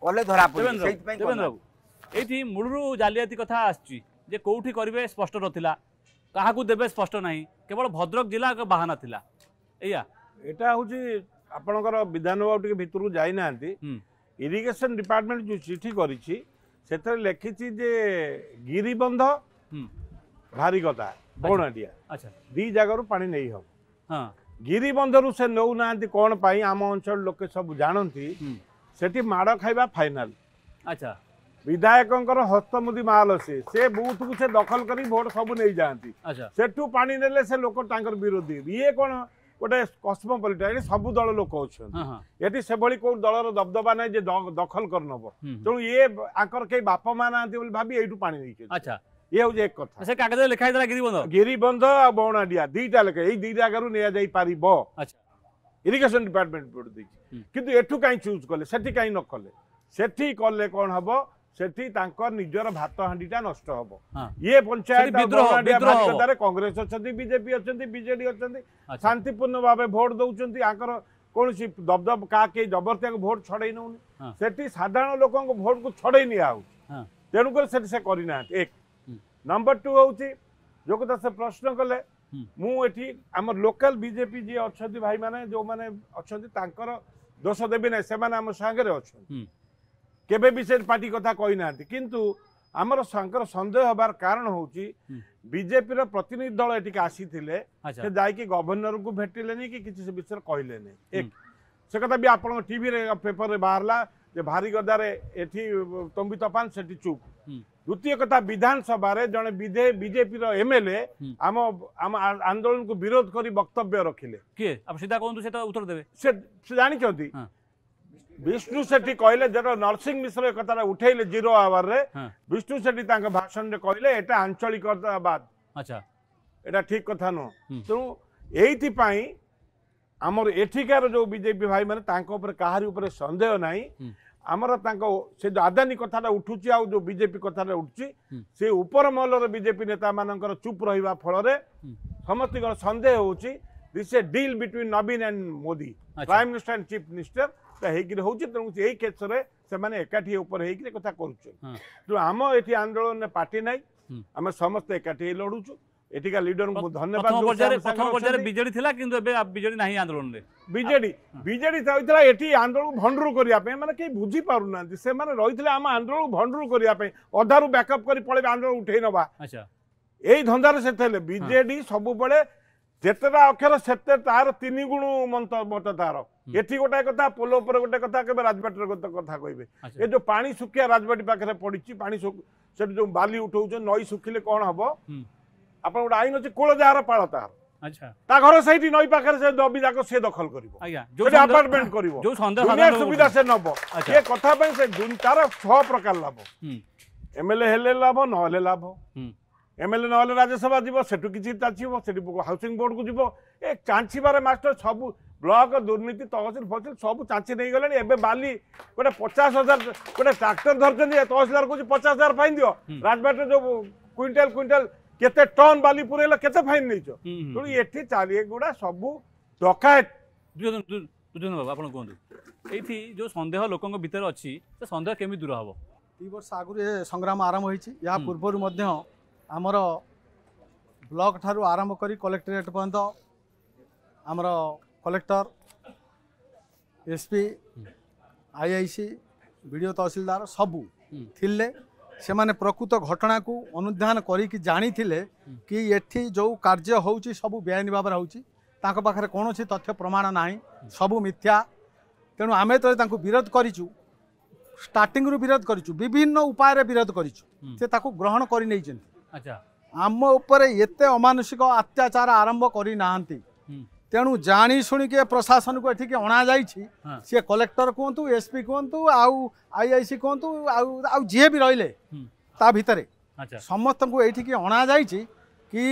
[SPEAKER 1] কলে ধরা এইটি মূলর জালিয়াতি কথা আসছি যে কোটি করবে স্পষ্ট নথিলা কাহাকু দেবে স্পষ্ট না কেবল ভদ্রক জেলা বাহানা লা
[SPEAKER 2] এইয়া এটা হচ্ছে আপনার বিধানসভা ভিতর যাই না ইরিগেশন ডিপার্টমেন্ট যে চিঠি করেছি ସେଥିରେ ଲେଖିଛି ଯେ ଗିରିବନ୍ଧ ଭାରି କଥା ଆଚ୍ଛା ଦୁଇ ଜାଗାରୁ ପାଣି ନେଇ ହବ ଗିରିବନ୍ଧରୁ ସେ ନେଉନାହାନ୍ତି କ'ଣ ପାଇଁ ଆମ ଅଞ୍ଚଳ ଲୋକେ ସବୁ ଜାଣନ୍ତି ସେଠି ମାଡ଼ ଖାଇବା ଫାଇନାଲ ଆଚ୍ଛା ବିଧାୟକଙ୍କର ହସ୍ତମୁଦି ମାଲ ସେ ସେ ବୁଥକୁ ସେ ଦଖଲ କରି ଭୋଟ ସବୁ ନେଇଯାଆନ୍ତି ସେଠୁ ପାଣି ନେଲେ ସେ ଲୋକ ତାଙ୍କର ବିରୋଧୀ ଇଏ କ'ଣ ଗୋଟେ କସ୍ମୋପଲିଟାନ୍ ସବୁ ଦଳ ଲୋକ ଅଛନ୍ତି ଏଠି ସେଭଳି କୋଉ ଦଳର ଦବଦବା ନାହିଁ ଯେ ଦଖଲ କରିନେବ ତେଣୁ ଇଏ ଆଙ୍କର କେହି ବାପା ମା ନାହାନ୍ତି ବୋଲି ଭାବି ଏଇଠୁ ପାଣି ଦେଇଛନ୍ତି ଆଚ୍ଛା ଇଏ ହେଉଛି ଏକ କଥା ସେ କାଗଜରେ ଲେଖା ହେଇଥିଲା ଗିରିବନ୍ଧ ଗିରିବନ୍ଧ ଆଉ ବଉଣାଡିଆ ଦିଟା ଲେଖା ଏଇ ଦି ଜାଗାରୁ ନିଆଯାଇପାରିବ ଇରିଗେସନ ଡିପାର୍ଟମେଣ୍ଟ ଦେଇଛି କିନ୍ତୁ ଏଠୁ କାହିଁ ଚୁଜ୍ କଲେ ସେଠି କାହିଁ ନ କଲେ ସେଠି କଲେ କ'ଣ ହବ ସେଠି ତାଙ୍କ ନିଜର ଭାତ ହାଣ୍ଡିଟା ନଷ୍ଟ ହବ ଇଏ ପଞ୍ଚାୟତ କଂଗ୍ରେସ ଅଛନ୍ତି ବିଜେପି ଅଛନ୍ତି ବିଜେଡି ଅଛନ୍ତି ଶାନ୍ତିପୂର୍ଣ୍ଣ ଭାବେ ଭୋଟ ଦଉଛନ୍ତି ଆଙ୍କର କୌଣସି ଦବଦବ କାହା କେହି ଜବରଦସ୍ତ ଭୋଟ ଛଡେଇ ନେଉନି ସେଠି ସାଧାରଣ ଲୋକଙ୍କ ଭୋଟକୁ ଛଡେଇ ନିଆହଉଛି ତେଣୁକରି ସେଠି ସେ କରିନାହାନ୍ତି ଏକ ନମ୍ବର ଟୁ ହଉଛି ଯୋଉ ସେ ପ୍ରଶ୍ନ କଲେ ମୁଁ ଏଠି ଆମର ଲୋକାଲ ବିଜେପି ଯିଏ ଅଛନ୍ତି ଭାଇମାନେ ଯୋଉମାନେ ଅଛନ୍ତି ତାଙ୍କର ଦୋଷ ଦେବି ନାହିଁ ସେମାନେ ଆମ ସାଙ୍ଗରେ ଅଛନ୍ତି কেবে বি সে পার্টি কথা কই না কিন্তু আমার সাংকর সন্দেহ হবার কারণ হচ্ছে বিজেপি র প্রতিনিধি দল এটিকে আসিলে সে যাইকি গভর্নর কু ভেটিলে নি কি কিছু সে বিষয়ে কহিলেনি এক সে কথা বি আপন টিভি রে পেপার রে বাহারলা যে ভারী গদারে এটি তম্বি তপান সেটি চুপ দ্বিতীয় কথা বিধানসভার জন বিজেপির এমএলএ আম আম আন্দোলন কু বিরোধ করি বক্তব্য রাখলে কি আপনি সিধা কুহতু সেটা উত্তর দেবে সে জানি জানিছন্তি ବିଷ୍ଣୁ ସେଠୀ କହିଲେ ଯେତେବେଳେ ନରସିଂହ ମିଶ୍ର କଥାରେ ଉଠେଇଲେ ଜିରୋ ଆୱାରରେ ବିଷ୍ଣୁ ସେଠୀ ତାଙ୍କ ଭାଷଣରେ କହିଲେ ଏଟା ଆଞ୍ଚଳିକତା ବାଦ ଆଚ୍ଛା ଏଟା ଠିକ କଥା ନୁହଁ ତେଣୁ ଏଇଥିପାଇଁ ଆମର ଏଠିକାର ଯୋଉ ବିଜେପି ଭାଇମାନେ ତାଙ୍କ ଉପରେ କାହାରି ଉପରେ ସନ୍ଦେହ ନାହିଁ ଆମର ତାଙ୍କ ସେ ଯୋଉ ଆଦାନୀ କଥାଟା ଉଠୁଛି ଆଉ ଯୋଉ ବିଜେପି କଥାଟା ଉଠୁଛି ସେ ଉପର ମହଲର ବିଜେପି ନେତାମାନଙ୍କର ଚୁପ୍ ରହିବା ଫଳରେ ସମସ୍ତଙ୍କର ସନ୍ଦେହ ହେଉଛି ଦିସ୍ ଏ ଡିଲ୍ ବିଟୱିନ୍ ନବୀନ ଆଣ୍ଡ ମୋଦି ପ୍ରାଇମ୍ ମିନିଷ୍ଟର ହେଇକିରି ହେଉଛି ତେଣୁ ଏଇ କ୍ଷେତ୍ରରେ ସେମାନେ ଏକାଠି ଉପରେ ହେଇକିରି କଥା କରୁଛନ୍ତି ତେଣୁ ଆମ ଏଠି ଆନ୍ଦୋଳନରେ ପାର୍ଟି ନାହିଁ ଆମେ ସମସ୍ତେ ଏକାଠି ହେଇ ଲଢୁଛୁ ଏଠିକା ଲିଡରଙ୍କୁ ଧନ୍ୟବାଦ ପ୍ରଥମ
[SPEAKER 1] ବିଜେଡି ଥିଲା କିନ୍ତୁ ଏବେ
[SPEAKER 2] ବିଜେଡି ନାହିଁ ଆନ୍ଦୋଳନରେ ବିଜେଡି ବିଜେଡି ଚାହିଁଥିଲା ଏଠି ଆନ୍ଦୋଳନକୁ ଭଣ୍ଡରୁ କରିବା ପାଇଁ ମାନେ କେହି ବୁଝିପାରୁନାହାନ୍ତି ସେମାନେ ରହିଥିଲେ ଆମ ଆନ୍ଦୋଳନକୁ ଭଣ୍ଡୁର କରିବା ପାଇଁ ଅଧାରୁ ବ୍ୟାକଅପ୍ କରି ପଳେଇବେ ଆନ୍ଦୋଳନ ଉଠେଇ ନବା ଏଇ ଧନ୍ଦାରେ ସେ ଥିଲେ ବିଜେଡି ସବୁବେଳେ ଯେତେଟା ଅକ୍ଷର ସେତେ ତାର ତିନି ଗୁଣ ମତ ମତ ତାର ଏଠି ଗୋଟାଏ କଥା ପୋଲ ଉପରେ ଗୋଟେ କଥା କହିବେ ରାଜବାଟୀର ଗୋଟେ କଥା କହିବେ ଏ ଯୋଉ ପାଣି ଶୁଖିଆ ରାଜବାଟୀ ପାଖରେ ପଡିଛି ପାଣି ସେଠି ଯୋଉ ବାଲି ଉଠଉଛନ୍ତି ନଈ ଶୁଖିଲେ କଣ ହବ ଆପଣ ଗୋଟେ ଆଇନ ଅଛି କୋଳ ଯାହାର ପାଳ ତାହାର ତା ଘର ସେଇଠି ନଈ ପାଖରେ ସେ ଦବି ଯାକ ସେ ଦଖଲ କରିବ ସେଠି ଆପାର୍ଟମେଣ୍ଟ କରିବ ସୁବିଧା ସେ ନବ ଏ କଥା ପାଇଁ ସେ ତାର ଛଅ ପ୍ରକାର ଲାଭ ଏମଏଲଏ ହେଲେ ଲାଭ ନହେଲେ ଲାଭ ଏମ୍ଏଲ୍ଏ ନହେଲେ ରାଜ୍ୟସଭା ଯିବ ସେଠୁ କିଛି ଚାଲିଯିବ ସେଠି ହାଉସିଂ ବୋର୍ଡ଼କୁ ଯିବ ଏ ଚାଞ୍ଚିବାରେ ମାଷ୍ଟର ସବୁ ବ୍ଲକ ଦୁର୍ନୀତି ତହସିଲ ଫସିଲ ସବୁ ଚାଞ୍ଚି ନେଇଗଲେଣି ଏବେ ବାଲି ଗୋଟେ ପଚାଶ ହଜାର ଗୋଟେ ଟ୍ରାକ୍ଟର ଧରିଛନ୍ତି ତହସିଲଦାର କହୁଛି ପଚାଶ ହଜାର ଫାଇନ୍ ଦିଅ ରାଜବାଟରେ ଯୋଉ କୁଇଣ୍ଟାଲ କୁଇଣ୍ଟାଲ କେତେ ଟନ୍ ବାଲି ପୁରେଇଲ କେତେ ଫାଇନ୍ ନେଇଛ ତେଣୁ ଏଠି ଚାଲି ଏଗୁଡ଼ା ସବୁ ଡକାୟତ
[SPEAKER 1] ଦୁର୍ଯ୍ୟୋଧନ ବାବୁ ଆପଣ କୁହନ୍ତୁ ଏଇଠି ଯେଉଁ ସନ୍ଦେହ ଲୋକଙ୍କ ଭିତରେ ଅଛି ସେ ସନ୍ଦେହ କେମିତି ଦୂର ହେବ
[SPEAKER 5] ଦୁଇ ବର୍ଷ ଆଗରୁ ଏ ସଂଗ୍ରାମ ଆରମ୍ଭ ହୋଇଛି ଏହା ପୂର୍ବରୁ ମଧ୍ୟ ଆମର ବ୍ଲକ ଠାରୁ ଆରମ୍ଭ କରି କଲେକ୍ଟରେଟ୍ ପର୍ଯ୍ୟନ୍ତ ଆମର collector SP IIC BDO tehsildar ସବୁ ଥିଲେ ସେମାନେ ପ୍ରକୃତ ଘଟଣାକୁ ଅନୁଧ୍ୟାନ କରିକି ଜାଣିଥିଲେ କି ଏଠି ଯେଉଁ କାର୍ଯ୍ୟ ହେଉଛି ସବୁ ବେଆଇନ ଭାବରେ ହେଉଛି ତାଙ୍କ ପାଖରେ କୌଣସି ତଥ୍ୟ ପ୍ରମାଣ ନାହିଁ ସବୁ ମିଥ୍ୟା ତେଣୁ ଆମେ ଯେତେବେଳେ ତାଙ୍କୁ ବିରୋଧ କରିଛୁ ଷ୍ଟାର୍ଟିଂରୁ ବିରୋଧ କରିଛୁ ବିଭିନ୍ନ ଉପାୟରେ ବିରୋଧ କରିଛୁ ସେ ତାକୁ ଗ୍ରହଣ କରିନେଇଛନ୍ତି ଆମ ଉପରେ ଏତେ ଅମାନସିକ ଅତ୍ୟାଚାର ଆରମ୍ଭ କରିନାହାନ୍ତି ତେଣୁ ଜାଣିଶୁଣିକି ପ୍ରଶାସନକୁ ଏଠିକି ଅଣାଯାଇଛି ସିଏ କଲେକ୍ଟର କୁହନ୍ତୁ ଏସ୍ପି କୁହନ୍ତୁ ଆଉ ଆଇଆଇସି କୁହନ୍ତୁ ଆଉ ଆଉ ଯିଏ ବି ରହିଲେ ତା ଭିତରେ ସମସ୍ତଙ୍କୁ ଏଇଠିକି ଅଣାଯାଇଛି କି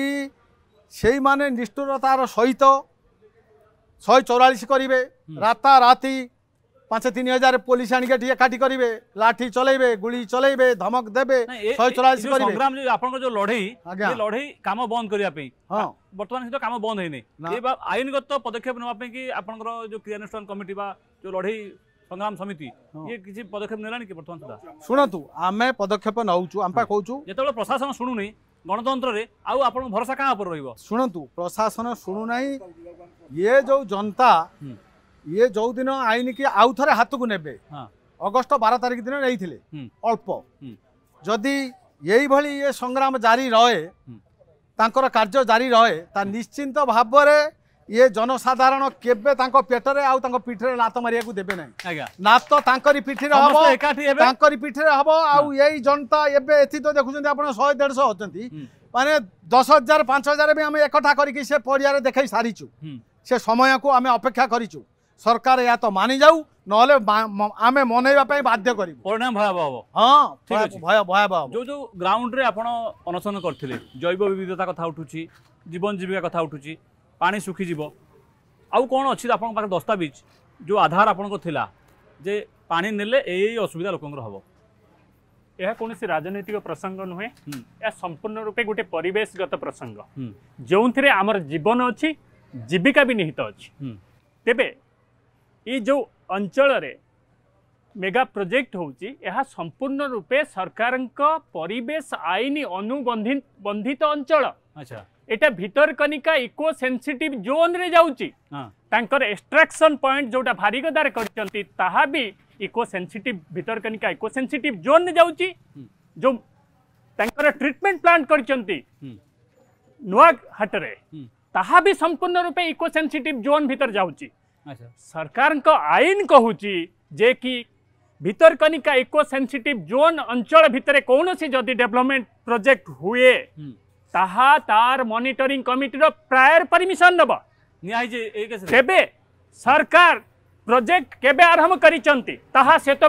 [SPEAKER 5] ସେଇମାନେ ନିଷ୍ଠୁରତାର ସହିତ ଶହେ ଚଉରାଳିଶ କରିବେ ରାତାରାତି ପାଞ୍ଚ ତିନି ହଜାର ପୋଲିସ ଆଣିକି ଟିକେ କାଠି କରିବେ ଲାଠି ଚଲେଇବେ ଗୁଳି ଚଲେଇବେ ଧମକ ଦେବେ ଶହେ ଚଉରାଳିଶ କରିବେ ଆପଣଙ୍କ ଯୋଉ ଲଢେଇ
[SPEAKER 1] ଲଢେଇ କାମ ବନ୍ଦ କରିବା ପାଇଁ ବର୍ତ୍ତମାନ ସେଟା କାମ ବନ୍ଦ ହେଇନି ଆଇନଗତ ପଦକ୍ଷେପ ନେବା ପାଇଁ କି ଆପଣଙ୍କର ଯୋଉ କ୍ରିୟାନୁଷ୍ଠାନ କମିଟି ବା ଯୋଉ ଲଢେଇ সংগ্রাম সমিতি ইয়ে কিছু পদক্ষেপ নেলানি কি বর্তমান সুদ্ধা
[SPEAKER 5] শুণতু আমি পদক্ষেপ নউছু আমি পা কউছু
[SPEAKER 1] যেতবেলে প্রশাসন শুনুনি
[SPEAKER 5] গণতন্ত্রে আউ আপনার ভরসা কাহা উপরে রহব শুণতু প্রশাসন শুণু নাই ইয়ে যে জনতা ଇଏ ଯୋଉଦିନ ଆଇନକି ଆଉ ଥରେ ହାତକୁ ନେବେ ଅଗଷ୍ଟ ବାର ତାରିଖ ଦିନ ନେଇଥିଲେ ଅଳ୍ପ ଯଦି ଏଇଭଳି ଇଏ ସଂଗ୍ରାମ ଜାରି ରହେ ତାଙ୍କର କାର୍ଯ୍ୟ ଜାରି ରହେ ତା ନିଶ୍ଚିନ୍ତ ଭାବରେ ଇଏ ଜନସାଧାରଣ କେବେ ତାଙ୍କ ପେଟରେ ଆଉ ତାଙ୍କ ପିଠିରେ ନାତ ମାରିବାକୁ ଦେବେ ନାହିଁ ନାତ ତାଙ୍କରି ପିଠିରେ ହବ ତାଙ୍କରି ପିଠିରେ ହବ ଆଉ ଏଇ ଜନତା ଏବେ ଏଥି ତ ଦେଖୁଛନ୍ତି ଆପଣ ଶହେ ଦେଢ଼ଶହ ଅଛନ୍ତି ମାନେ ଦଶ ହଜାର ପାଞ୍ଚ ହଜାର ବି ଆମେ ଏକଠା କରିକି ସେ ପଡ଼ିଆରେ ଦେଖାଇ ସାରିଛୁ ସେ ସମୟକୁ ଆମେ ଅପେକ୍ଷା କରିଛୁ ସରକାର ଏହା ତ ମାନିଯାଉ ନହେଲେ ଆମେ ମନେଇବା ପାଇଁ ବାଧ୍ୟ କରିବୁ ପରିଣାମ ଭୟାବହ ହବ ହଁ ଭୟାବହ ଯୋଉ ଯୋଉ ଗ୍ରାଉଣ୍ଡରେ ଆପଣ ଅନଶନ
[SPEAKER 1] କରିଥିଲେ ଜୈବ ବିବିଧତା କଥା ଉଠୁଛି ଜୀବନ ଜୀବିକା କଥା ଉଠୁଛି ପାଣି ଶୁଖିଯିବ ଆଉ କ'ଣ ଅଛି ଆପଣଙ୍କ ପାଖରେ ଦସ୍ତାବିଜ ଯେଉଁ ଆଧାର ଆପଣଙ୍କ ଥିଲା ଯେ ପାଣି ନେଲେ ଏଇ ଏଇ ଅସୁବିଧା ଲୋକଙ୍କର ହେବ
[SPEAKER 6] ଏହା କୌଣସି ରାଜନୈତିକ ପ୍ରସଙ୍ଗ ନୁହେଁ ଏହା ସମ୍ପୂର୍ଣ୍ଣ ରୂପେ ଗୋଟେ ପରିବେଶଗତ ପ୍ରସଙ୍ଗ ଯେଉଁଥିରେ ଆମର ଜୀବନ ଅଛି ଜୀବିକା ବି ନିହିତ ଅଛି ତେବେ जो अंचल मेगा प्रोजेक्ट हूँ यह संपूर्ण रूपे सरकार आईन अनुबंधित बंधित अंचल अच्छा यहाँ भितरकनिका इको सेनसीट जोन रे
[SPEAKER 7] जाकर
[SPEAKER 6] एक्सट्राक्शन पॉइंट जोटा भारिकदार करको sensitive Bhitarkanika eco sensitive zone रे जा हम्म। जो ट्रिटमेंट प्लांट कर नुआ हाटर संपूर्ण रूपे इको सेनसीट जोन भर जाऊँगी ସରକାରଙ୍କ ଆଇନ କହୁଛି ଯେ କି ଭିତରକନିକା ଇକୋ ସେନ୍ସିଟିଭ୍ ଜୋନ୍ ଅଞ୍ଚଳ ଭିତରେ କୌଣସି ଯଦି ଡେଭଲପମେଣ୍ଟ ପ୍ରୋଜେକ୍ଟ ହୁଏ ତାହା ତାର ମନିଟରିଂ କମିଟିର ପ୍ରାୟର ପରମିଶନ ନେବ ତେବେ ସରକାର ପ୍ରୋଜେକ୍ଟ କେବେ ଆରମ୍ଭ କରିଛନ୍ତି ତାହା ଶ୍ୱେତ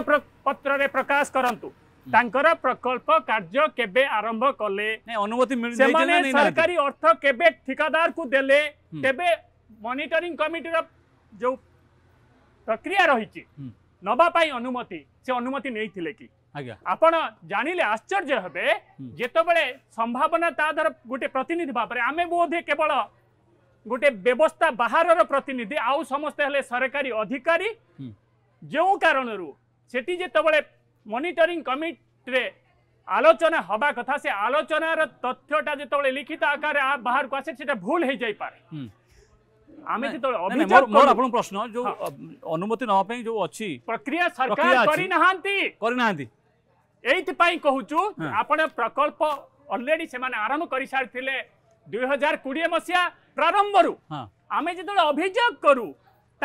[SPEAKER 6] ପତ୍ରରେ ପ୍ରକାଶ କରନ୍ତୁ ତାଙ୍କର ପ୍ରକଳ୍ପ କାର୍ଯ୍ୟ କେବେ ଆରମ୍ଭ କଲେ ଅନୁମତି ସେମାନେ ସରକାରୀ ଅର୍ଥ କେବେ ଠିକାଦାରକୁ ଦେଲେ ତେବେ ମନିଟରିଂ କମିଟିର ଯେଉଁ ପ୍ରକ୍ରିୟା ରହିଛି ନେବା ପାଇଁ ଅନୁମତି ସେ ଅନୁମତି ନେଇଥିଲେ କି ଆପଣ ଜାଣିଲେ ଆଶ୍ଚର୍ଯ୍ୟ ହେବେ ଯେତେବେଳେ ସମ୍ଭାବନା ତା ଦ୍ୱାରା ଗୋଟେ ପ୍ରତିନିଧି ଭାବରେ ଆମେ ବୋଧେ କେବଳ ଗୋଟେ ବ୍ୟବସ୍ଥା ବାହାରର ପ୍ରତିନିଧି ଆଉ ସମସ୍ତେ ହେଲେ ସରକାରୀ ଅଧିକାରୀ ଯେଉଁ କାରଣରୁ ସେଠି ଯେତେବେଳେ ମନିଟରିଂ କମିଟିରେ ଆଲୋଚନା ହେବା କଥା ସେ ଆଲୋଚନାର ତଥ୍ୟଟା ଯେତେବେଳେ ଲିଖିତ ଆକାରରେ ବାହାରକୁ ଆସେ ସେଟା ଭୁଲ ହେଇଯାଇପାରେ
[SPEAKER 1] ଆମେ ଯେତେବେଳେ ଅଭିଯୋଗ ମୋର ଆପଣଙ୍କ ପ୍ରଶ୍ନ ଯୋଉ ଅନୁମତି ନେବା ପାଇଁ ଯୋଉ ଅଛି
[SPEAKER 6] ପ୍ରକ୍ରିୟା ସରକାର କରିନାହାନ୍ତି କରିନାହାନ୍ତି ଏଇଥିପାଇଁ କହୁଛୁ
[SPEAKER 1] ଆପଣ ପ୍ରକଳ୍ପ ଅଲରେଡି
[SPEAKER 6] ସେମାନେ ଆରମ୍ଭ କରିସାରିଥିଲେ ଦୁଇ ହଜାର କୋଡ଼ିଏ ମସିହା ପ୍ରାରମ୍ଭରୁ ଆମେ ଯେତେବେଳେ ଅଭିଯୋଗ କରୁ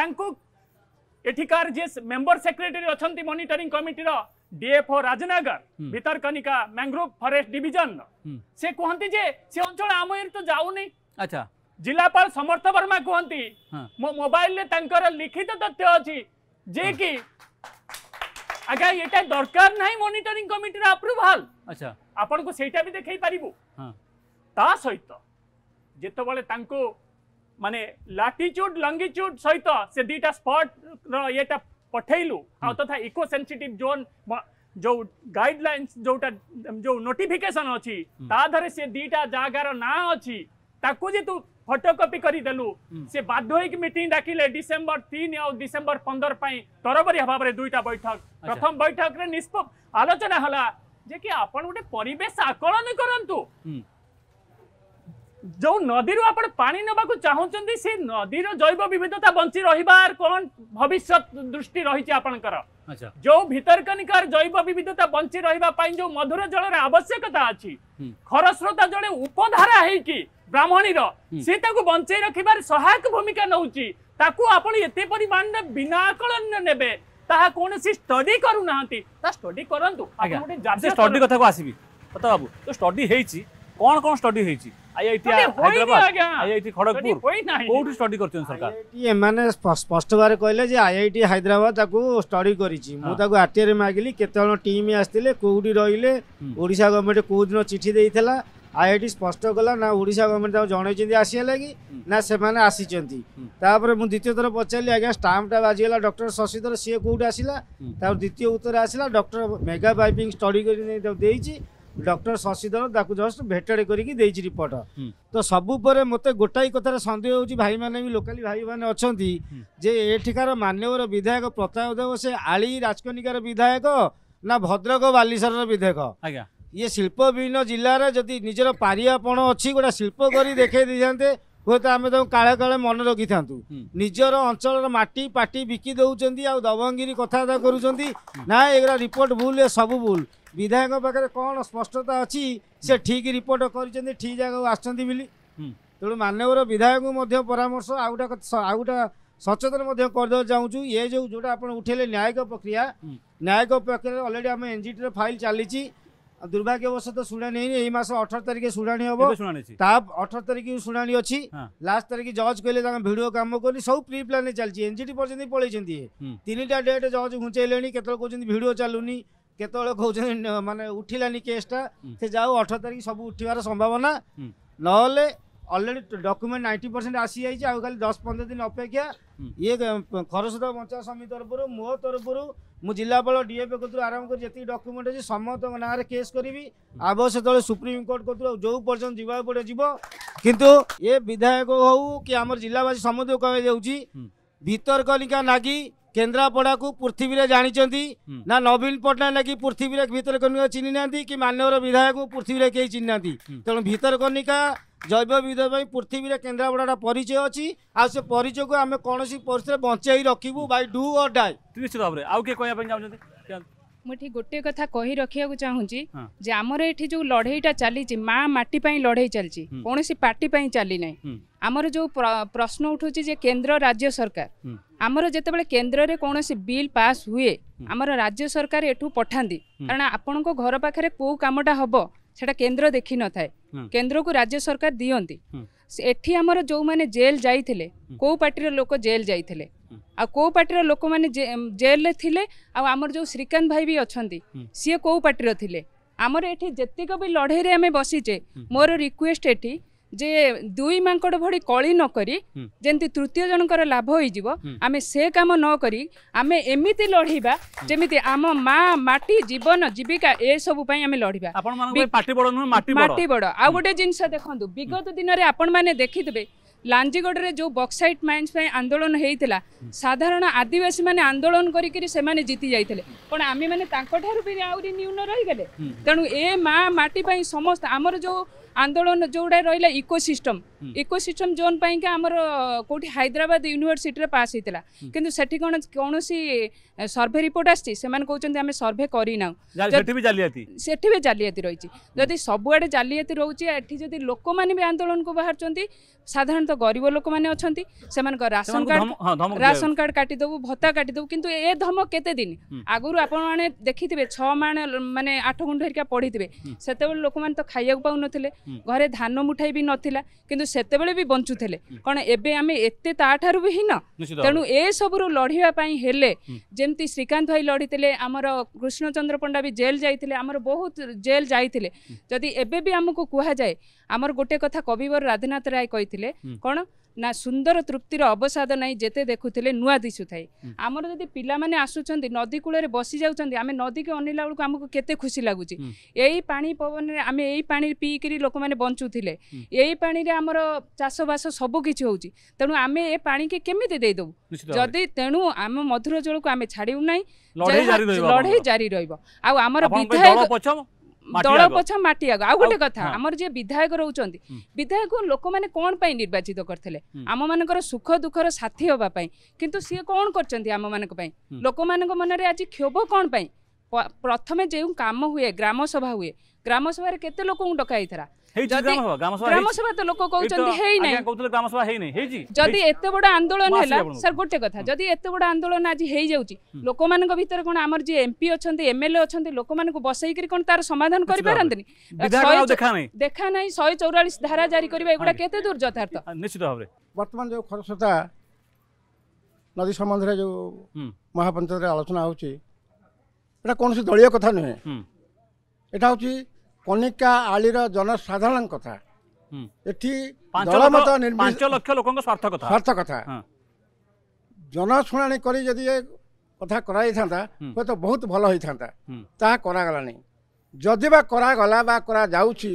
[SPEAKER 6] ତାଙ୍କୁ ଏଠିକାର ଯିଏ ମେମ୍ବର ସେକ୍ରେଟାରୀ ଅଛନ୍ତି ମନିଟରିଂ କମିଟିର DFO Rajnagar Bhitarkanika mangrove forest division সে কুহতি যে সে অঞ্চল আমার তো যাওনি আচ্ছা ଜିଲ୍ଲାପାଳ ସମର୍ଥ ବର୍ମା କୁହନ୍ତି ମୋ ମୋବାଇଲରେ ତାଙ୍କର ଲିଖିତ ତଥ୍ୟ ଅଛି ଯିଏକି ଆଜ୍ଞା ଏଇଟା ଦରକାର ନାହିଁ ମନିଟରିଂ କମିଟିର ଆପ୍ରୁଭାଲ ଆଚ୍ଛା ଆପଣଙ୍କୁ ସେଇଟା ବି ଦେଖେଇ ପାରିବୁ ତା ସହିତ ଯେତେବେଳେ ତାଙ୍କୁ ମାନେ ଲାଟିଚ୍ୟୁଡ୍ ଲଙ୍ଗିଚ୍ୟୁଡ୍ ସହିତ ସେ ଦୁଇଟା ସ୍ପଟ୍ର ଇଏଟା ପଠେଇଲୁ ଆଉ ତଥା ଇକୋ ସେନ୍ସିଟିଭ୍ ଜୋନ୍ ଯୋଉ ଗାଇଡଲାଇନ୍ସ ଯୋଉଟା ଯୋଉ ନୋଟିଫିକେସନ ଅଛି ତା ଦେହରେ ସେ ଦୁଇଟା ଜାଗାର ନାଁ ଅଛି ତାକୁ ଯେହେତୁ ফটোকপি করে দেলু সে বাধ্য হয়ে মিটিং ডাকিলে ডিসেম্বর তিন আউ ডিসেম্বর পনের তরবরি ভাবে দুইটা বৈঠক প্রথম বৈঠক নিষ্প আলোচনা হল যে কি আপনার গোটে পরিবেশ আকলন করন্তু যে নদী আপনার পা নেওয়া চাহুমান সে নদীর জৈব বিবিধতা বঞ্চি রহবার কোণ ভবিষ্যৎ দৃষ্টি রয়েছে আপনার जो ଭିତରକନିକାର ଜୈବ ବିବିଧତା ବଞ୍ଚି ରହିବା ପାଇଁ ଯୋଉ ମଧୁର ଜଳର ଆବଶ୍ୟକତା ଅଛି ଖରସ୍ରୋତା ଜଣେ ଉପଧାରା ହେଇକି ବ୍ରାହ୍ମଣୀର ସେ ତାକୁ ବଞ୍ଚେଇ ରଖିବାରେ ସହାୟକ ଭୂମିକା ନଉଛି ତାକୁ ଆପଣ ଏତେ ପରିମାଣରେ ବିନା ଆକଳନ ନେବେ ତାହା କୌଣସି ଷ୍ଟଡି କରୁନାହାନ୍ତି ତା ଷ୍ଟଡି କରନ୍ତୁ ସ୍ଟଡି
[SPEAKER 1] କଥାକୁ ଆସିବି କଥା ବାବୁ ତ ଷ୍ଟଡି ହେଇଛି କ'ଣ କ'ଣ ଷ୍ଟଡି ହେଇଛି আইআইটি হায়দ্রাবাদ আইআইটি খড়গপুর কোউঠি স্টডি করছেন সরকার
[SPEAKER 9] এমানে স্পষ্ট ভাবে কইলে যে আইআইটি হায়দ্রাবাদ তাকু স্টডি করিছি মু তাকু আরটিআই মাগিলি কেতজন টিম আসতিলে কোউঠি রইলে ওড়িশা গভর্নমেন্ট কোউদিন চিঠি দেইথলা আইআইটি স্পষ্ট কলা না ওড়িশা গভর্নমেন্ট তাকে জনাইছেন আসিয়া লাগি না সেমানে আসিছেন তাপরে মু দ্বিতীয় থর পচারলি আজ্ঞা স্টাম্পটা বাজিগলা ডক্টর শশীধর সিয়ে কোউঠি আসিলা তার দ্বিতীয় উত্তর আসিলা ডক্টর মেগা পাইপিং স্টডি করে দেইছি डक्टर शशीधर त ज भेटाडे रिपोर्ट त सबप गोटा कथार सन्देह हौ भाइ लोकली जे एठिकार मान्यव विधायक प्रताप देवी आली राजकन विधायक नद्रक बाल विधायक य शिल्पविहीन पारियापण अझ गाडी शिल्प गरि देखेँ है तो आम कान रिथाँत निज अञ्चल माटी पाटी बिकि देउँदै आउँ दभङगिरी कथावर्ताउँछ नगरा रिपोर्ट भूल ए सबै भूल विधायक पाख्या कन स्पष्टता अच्छा से ठीक रिपोर्ट ठीक जगह गरिन्छ ठिक जगाको आउँछु मान्यव विधायकर्श आउँछ आउँदा सचेतन चाहन्छु जो जोडा आउँछ उठाले न्यायिक प्रक्रिया न्यायिक प्रक्रिया अलरेडी आम एनजीटी र फाइल चाहिँ दुर्भाग्यवश त शुनि तारिक शुना अठर तारिक अच्छी लास्ट तारिख जज कहिले भिडियो कम कि सबै प्रिप्ला चाल एनजिडी पर्छ पढाए तिनटा डेट जज घुचेले भिडियो चाहिँ उठिलानी केसटा से उठि केसे जारिक सब उठि संभावना नहले অলরেডি ডকুমেন্ট 90% আসি আইছে আৰু খালি 10 15 দিন অপেক্ষা এই খৰসদা মঞ্চৰ সমিতিৰ ওপৰত মোহৰৰ ওপৰত মু জিলা পৰা ডিএ পেকৰটো আৰাম কৰি যতি ডকুমেন্ট আছে সমত মানাৰ কেছ কৰিবই আৱশ্যকতলে সুপ্রিম কোর্ট কৰে আৰু যো পৰ্যন্ত জিবাব পৰে জিবো কিন্তু এই বিধায়কক কও কি আমাৰ জিলাবাসী সমদ কও যাওচি ভিতৰ গলি কা নাগি কেন্দ্ৰাপৰা কো পৃথিৱীৰে জানিচந்தி না নবীন পটল লাগি পৃথিৱীৰে ভিতৰ কৰনি চিনিনাந்தி কি মাননীয় বিধায়কক পৃথিৱীৰে কি চিন্নাந்தி তেন ভিতৰ কৰনি কা জৈব বিবিধ পাই পৃথিবীর কেন্দ্রাপড়ার পরিচয় অছি আর সে পরিচয়কে আমি কোণী পরিস্থিতি বঞ্চাই রাখবু বাই ডু অর ডাই নিশ্চিত ভাবে আউ কে কয়া পাই যাচ্ছেন
[SPEAKER 17] ମୁଁ ଏଠି ଗୋଟିଏ କଥା କହି ରଖିବାକୁ ଚାହୁଁଛି ଯେ ଆମର ଏଠି ଯେଉଁ ଲଢ଼େଇଟା ଚାଲିଛି ମା ମାଟି ପାଇଁ ଲଢ଼େଇ ଚାଲିଛି କୌଣସି ପାର୍ଟି ପାଇଁ ଚାଲିନାହିଁ ଆମର ଯେଉଁ ପ୍ରଶ୍ନ ଉଠୁଛି ଯେ କେନ୍ଦ୍ର ରାଜ୍ୟ ସରକାର ଆମର ଯେତେବେଳେ କେନ୍ଦ୍ରରେ କୌଣସି ବିଲ୍ ପାସ୍ ହୁଏ ଆମର ରାଜ୍ୟ ସରକାର ଏଠୁ ପଠାନ୍ତି କାରଣ ଆପଣଙ୍କ ଘର ପାଖରେ କେଉଁ କାମଟା ହବ সেটা କେନ୍ଦ୍ର ଦେଖିନଥାଏ କେନ୍ଦ୍ରକୁ ରାଜ୍ୟ ସରକାର ଦିଅନ୍ତି ଏଠି ଆମର ଯେଉଁମାନେ ଜେଲ୍ ଯାଇଥିଲେ କେଉଁ ପାର୍ଟିର ଲୋକ ଜେଲ୍ ଯାଇଥିଲେ ଆଉ କେଉଁ ପାର୍ଟିର ଲୋକମାନେ ଜେଲ୍ରେ ଥିଲେ ଆଉ ଆମର ଯେଉଁ ଶ୍ରୀକାନ୍ତ ଭାଇ ବି ଅଛନ୍ତି ସିଏ କେଉଁ ପାର୍ଟିର ଥିଲେ ଆମର ଏଠି ଯେତିକ ବି ଲଢ଼େଇରେ ଆମେ ବସିଛେ ମୋର ରିକ୍ୱେଷ୍ଟ ଏଠି ଯେ ଦୁଇ ମାଙ୍କଡ଼ ଭଳି କଳି ନ କରି ଯେମିତି ତୃତୀୟ ଜଣଙ୍କର ଲାଭ ହେଇଯିବ ଆମେ ସେ କାମ ନ କରି ଆମେ ଏମିତି ଲଢ଼ିବା ଯେମିତି ଆମ ମା ମାଟି ଜୀବନ ଜୀବିକା ଏସବୁ ପାଇଁ ଆମେ ଲଢ଼ିବା ମାଟି ବଡ଼ ଆଉ ଗୋଟେ ଜିନିଷ ଦେଖନ୍ତୁ ବିଗତ ଦିନରେ ଆପଣମାନେ ଦେଖିଥିବେ ଲାଞ୍ଜିଗଡ଼ରେ ଯେଉଁ ବକ୍ସାଇଟ୍ ମାଇନ୍ସ ପାଇଁ ଆନ୍ଦୋଳନ ହେଇଥିଲା ସାଧାରଣ ଆଦିବାସୀମାନେ ଆନ୍ଦୋଳନ କରିକିରି ସେମାନେ ଜିତି ଯାଇଥିଲେ କ'ଣ ଆମେମାନେ ତାଙ୍କଠାରୁ ବି ଆହୁରି ନ୍ୟୁନ ରହିଗଲେ ତେଣୁ ଏ ମା ମାଟି ପାଇଁ ସମସ୍ତେ ଆମର ଯେଉଁ ଆନ୍ଦୋଳନ ଯେଉଁଟା ରହିଲା ଇକୋସିଷ୍ଟମ୍ ଇକୋସିଷ୍ଟମ୍ ଜୋନ୍ ପାଇଁକା ଆମର କେଉଁଠି ହାଇଦ୍ରାବାଦ ୟୁନିଭର୍ସିଟିରେ ପାସ୍ ହେଇଥିଲା କିନ୍ତୁ ସେଠି କ'ଣ କୌଣସି ସର୍ଭେ ରିପୋର୍ଟ ଆସିଛି ସେମାନେ କହୁଛନ୍ତି ଆମେ ସର୍ଭେ କରିନାହୁଁ ସେଠି ବି ଜାଲିଆତି ରହିଛି ଯଦି ସବୁଆଡ଼େ ଜାଲିଆତି ରହୁଛି ଏଠି ଯଦି ଲୋକମାନେ ବି ଆନ୍ଦୋଳନକୁ ବାହାରୁଛନ୍ତି ସାଧାରଣତଃ ଗରିବ ଲୋକମାନେ ଅଛନ୍ତି ସେମାନଙ୍କ ରାସନ କାର୍ଡ଼ ରାସନ କାର୍ଡ଼ କାଟିଦେବୁ ଭତ୍ତା କାଟିଦେବୁ କିନ୍ତୁ ଏ ଧମକ କେତେ ଦିନ ଆଗରୁ ଆପଣମାନେ ଦେଖିଥିବେ ଛଅ ମାଣ ମାନେ ଆଠ ଗୁଣ୍ଠ ହେରିକା ପଢ଼ିଥିବେ ସେତେବେଳେ ଲୋକମାନେ ତ ଖାଇବାକୁ ପାଉନଥିଲେ ଘରେ ଧାନ ମୁଠାଇ ବି ନଥିଲା କିନ୍ତୁ ସେତେବେଳେ ବି ବଞ୍ଚୁଥିଲେ କ'ଣ ଏବେ ଆମେ ଏତେ ତାଠାରୁ ବି ହୀନ ତେଣୁ ଏସବୁରୁ ଲଢ଼ିବା ପାଇଁ ହେଲେ ଯେମିତି ଶ୍ରୀକାନ୍ତ ଭାଇ ଲଢ଼ିଥିଲେ ଆମର କୃଷ୍ଣଚନ୍ଦ୍ର ପଣ୍ଡା ବି ଜେଲ୍ ଯାଇଥିଲେ ଆମର ବହୁତ ଜେଲ୍ ଯାଇଥିଲେ ଯଦି ଏବେ ବି ଆମକୁ କୁହାଯାଏ ଆମର ଗୋଟେ କଥା କବିବର ରାଧାନାଥ ରାୟ କହିଥିଲେ କ'ଣ ନା ସୁନ୍ଦର ତୃପ୍ତିର ଅବସାଦ ନାହିଁ ଯେତେ ଦେଖୁଥିଲେ ନୂଆ ଦିଶୁଥାଏ ଆମର ଯଦି ପିଲାମାନେ ଆସୁଛନ୍ତି ନଦୀ କୂଳରେ ବସି ଯାଉଛନ୍ତି ଆମେ ନଦୀକି ଅନେଇଲା ବେଳକୁ ଆମକୁ କେତେ ଖୁସି ଲାଗୁଛି ଏଇ ପାଣି ପବନରେ ଆମେ ଏଇ ପାଣି ପିଇକିରି ଲୋକମାନେ ବଞ୍ଚୁଥିଲେ ଏଇ ପାଣିରେ ଆମର ଚାଷବାସ ସବୁ କିଛି ହେଉଛି ତେଣୁ ଆମେ ଏ ପାଣିକି କେମିତି ଦେଇଦେବୁ ଯଦି ତେଣୁ ଆମ ମଧୁର ଜଳକୁ ଆମେ ଛାଡ଼ିବୁ ନାହିଁ ଲଢ଼େଇ ଜାରି ରହିବ ଆଉ ଆମର ବିଧାୟକ ଦଳ ପଛ ମାଟିଆଗ ଆଉ ଗୋଟେ କଥା ଆମର ଯିଏ ବିଧାୟକ ରହୁଛନ୍ତି ବିଧାୟକ ଲୋକମାନେ କ'ଣ ପାଇଁ ନିର୍ବାଚିତ କରିଥିଲେ ଆମ ମାନଙ୍କର ସୁଖ ଦୁଃଖର ସାଥୀ ହେବା ପାଇଁ କିନ୍ତୁ ସିଏ କ'ଣ କରିଛନ୍ତି ଆମ ମାନଙ୍କ ପାଇଁ ଲୋକମାନଙ୍କ ମନରେ ଆଜି କ୍ଷୋଭ କ'ଣ ପାଇଁ ପ୍ରଥମେ ଯେଉଁ କାମ ହୁଏ ଗ୍ରାମସଭା ହୁଏ ଗ୍ରାମସଭାରେ କେତେ ଲୋକଙ୍କୁ ଡକା ହେଇଥିଲା
[SPEAKER 1] যদি গ্রামসভা
[SPEAKER 17] তো লোক কৌছন্তি হেই নাই
[SPEAKER 1] কৌতলে গ্রামসভা হেই নাই হেইজি যদি
[SPEAKER 17] এতে বড় আন্দোলন হেলা স্যার গোটে কথা যদি এতে বড় আন্দোলন আজি হেই যাউচি লোকমানক ভিতরে কোন আমার যে এমপি অছন্তি এমএলএ অছন্তি লোকমানক বসাই করি কোন তার সমাধান করি পারন্তিনি দেখা নাই দেখা নাই 144 ধারা জারি করিবা এগুলা কেতে দূর যথার্থ
[SPEAKER 8] নিশ্চিত ভাবে বর্তমান যে খরস্রোতা নদী সম্বন্ধে যে মহাপঞ্চায়েত আলোচনা হচ্ছে এটা কোণী দলীয় কথা নুহে এটা হচ্ছে କନିକା ଆଳିର ଜନସାଧାରଣ କଥା ଏଠି ପାଞ୍ଚ
[SPEAKER 1] ଲକ୍ଷ ଲୋକଙ୍କ ସ୍ୱାର୍ଥ କଥା ସ୍ୱାର୍ଥ
[SPEAKER 8] କଥା ଜନଶୁଣାଣି କରି ଯଦି ଏ କଥା କରାଯାଇଥାନ୍ତା ହୁଏତ ବହୁତ ଭଲ ହେଇଥାନ୍ତା ତାହା କରାଗଲାନି ଯଦି ବା କରାଗଲା ବା କରାଯାଉଛି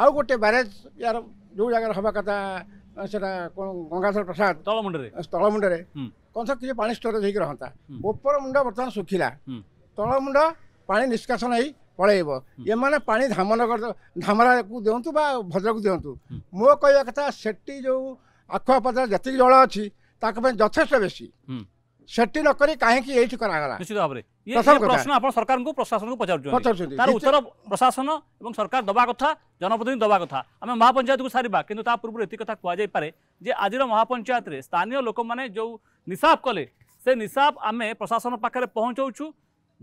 [SPEAKER 8] ଆଉ ଗୋଟେ ବ୍ୟାରେଜ୍ ୟାର ଯେଉଁ ଜାଗାରେ ହେବା କଥା ସେଟା କ'ଣ ଗଙ୍ଗାଧର ପ୍ରସାଦ ତଳମୁଣ୍ଡରେ ତଳମୁଣ୍ଡରେ କ'ଣ ତ କିଛି ପାଣି ଷ୍ଟୋରେଜ୍ ହେଇକି ରହନ୍ତା ଉପର ମୁଣ୍ଡ ବର୍ତ୍ତମାନ ଶୁଖିଲା ତଳମୁଣ୍ଡ ପାଣି ନିଷ୍କାସନ ହେଇ ପଳାଇବ ଏମାନେ ପାଣି ଧାମନଗର ଧାମରାକୁ ଦିଅନ୍ତୁ ବା ଭଦ୍ରକୁ ଦିଅନ୍ତୁ ମୋ କହିବା କଥା ସେଠି ଯେଉଁ ଆଖୁଆପଦାର ଯେତିକି ଜଳ ଅଛି ତାଙ୍କ ପାଇଁ ଯଥେଷ୍ଟ ବେଶୀ ସେଠି ନକରି କାହିଁକି ଏଇଠି କରାଗଲା ନିଶ୍ଚିତ ଭାବରେ ପ୍ରଶ୍ନ ଆପଣ
[SPEAKER 1] ସରକାରଙ୍କୁ ପ୍ରଶାସନକୁ ପଚାରୁଛନ୍ତି ତାର ଉତ୍ତର ପ୍ରଶାସନ ଏବଂ ସରକାର ଦେବା କଥା ଜନପ୍ରତିନିଧି ଦେବା କଥା ଆମେ ମହାପଞ୍ଚାୟତକୁ ସାରିବା କିନ୍ତୁ ତା ପୂର୍ବରୁ ଏତିକି କଥା କୁହାଯାଇପାରେ ଯେ ଆଜିର ମହାପଞ୍ଚାୟତରେ ସ୍ଥାନୀୟ ଲୋକମାନେ ଯେଉଁ ନିଶାବ କଲେ ସେ ନିଶାବ ଆମେ ପ୍ରଶାସନ ପାଖରେ ପହଞ୍ଚାଉଛୁ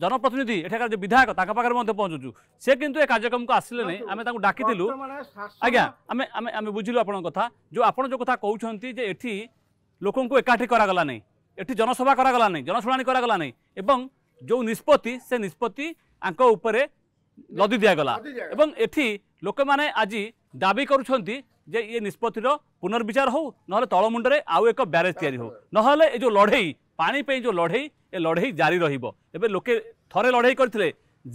[SPEAKER 1] জনপ্রতিনিধি এখানকার যে বিধায়ক তাঁর পাখে মধ্যে পৌঁছুছু সে কিন্তু এ কার্যক্রম আসলে না আমি তাকে ডাকিলু আজ্ঞা আমি আমি আমি বুঝলু আপনার কথা যে আপনার যে কথা কৌন যে এটি লোক একাঠি করা গলা নাই এটি জনসভা করা করাগলা নাই করা গলা নাই এবং যে নিষ্পতি সে নিষ্পতি আঙ্ক উপরে লদি গলা এবং এটি লোক মানে আজ দাবি করছেন যে ইয়ে নিষ্পতির পুনর্বিচার হোক নহলে তলমুন্ডরে আউ এক ব্যারেজ তৈরি হোক নহলে এই যে লড়াই ପାଣି ପାଇଁ ଯେଉଁ ଲଢ଼େଇ ଏ ଲଢ଼େଇ ଜାରି ରହିବ ଏବେ ଲୋକେ ଥରେ ଲଢ଼େଇ କରିଥିଲେ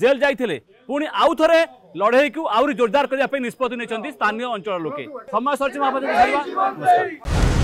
[SPEAKER 1] ଜେଲ୍ ଯାଇଥିଲେ ପୁଣି ଆଉ ଥରେ ଲଢ଼େଇକୁ ଆହୁରି ଜୋରଦାର କରିବା ପାଇଁ ନିଷ୍ପତ୍ତି ନେଇଛନ୍ତି ସ୍ଥାନୀୟ ଅଞ୍ଚଳ ଲୋକେ ସମୟ ସରିଛି ମହାପାତ୍ର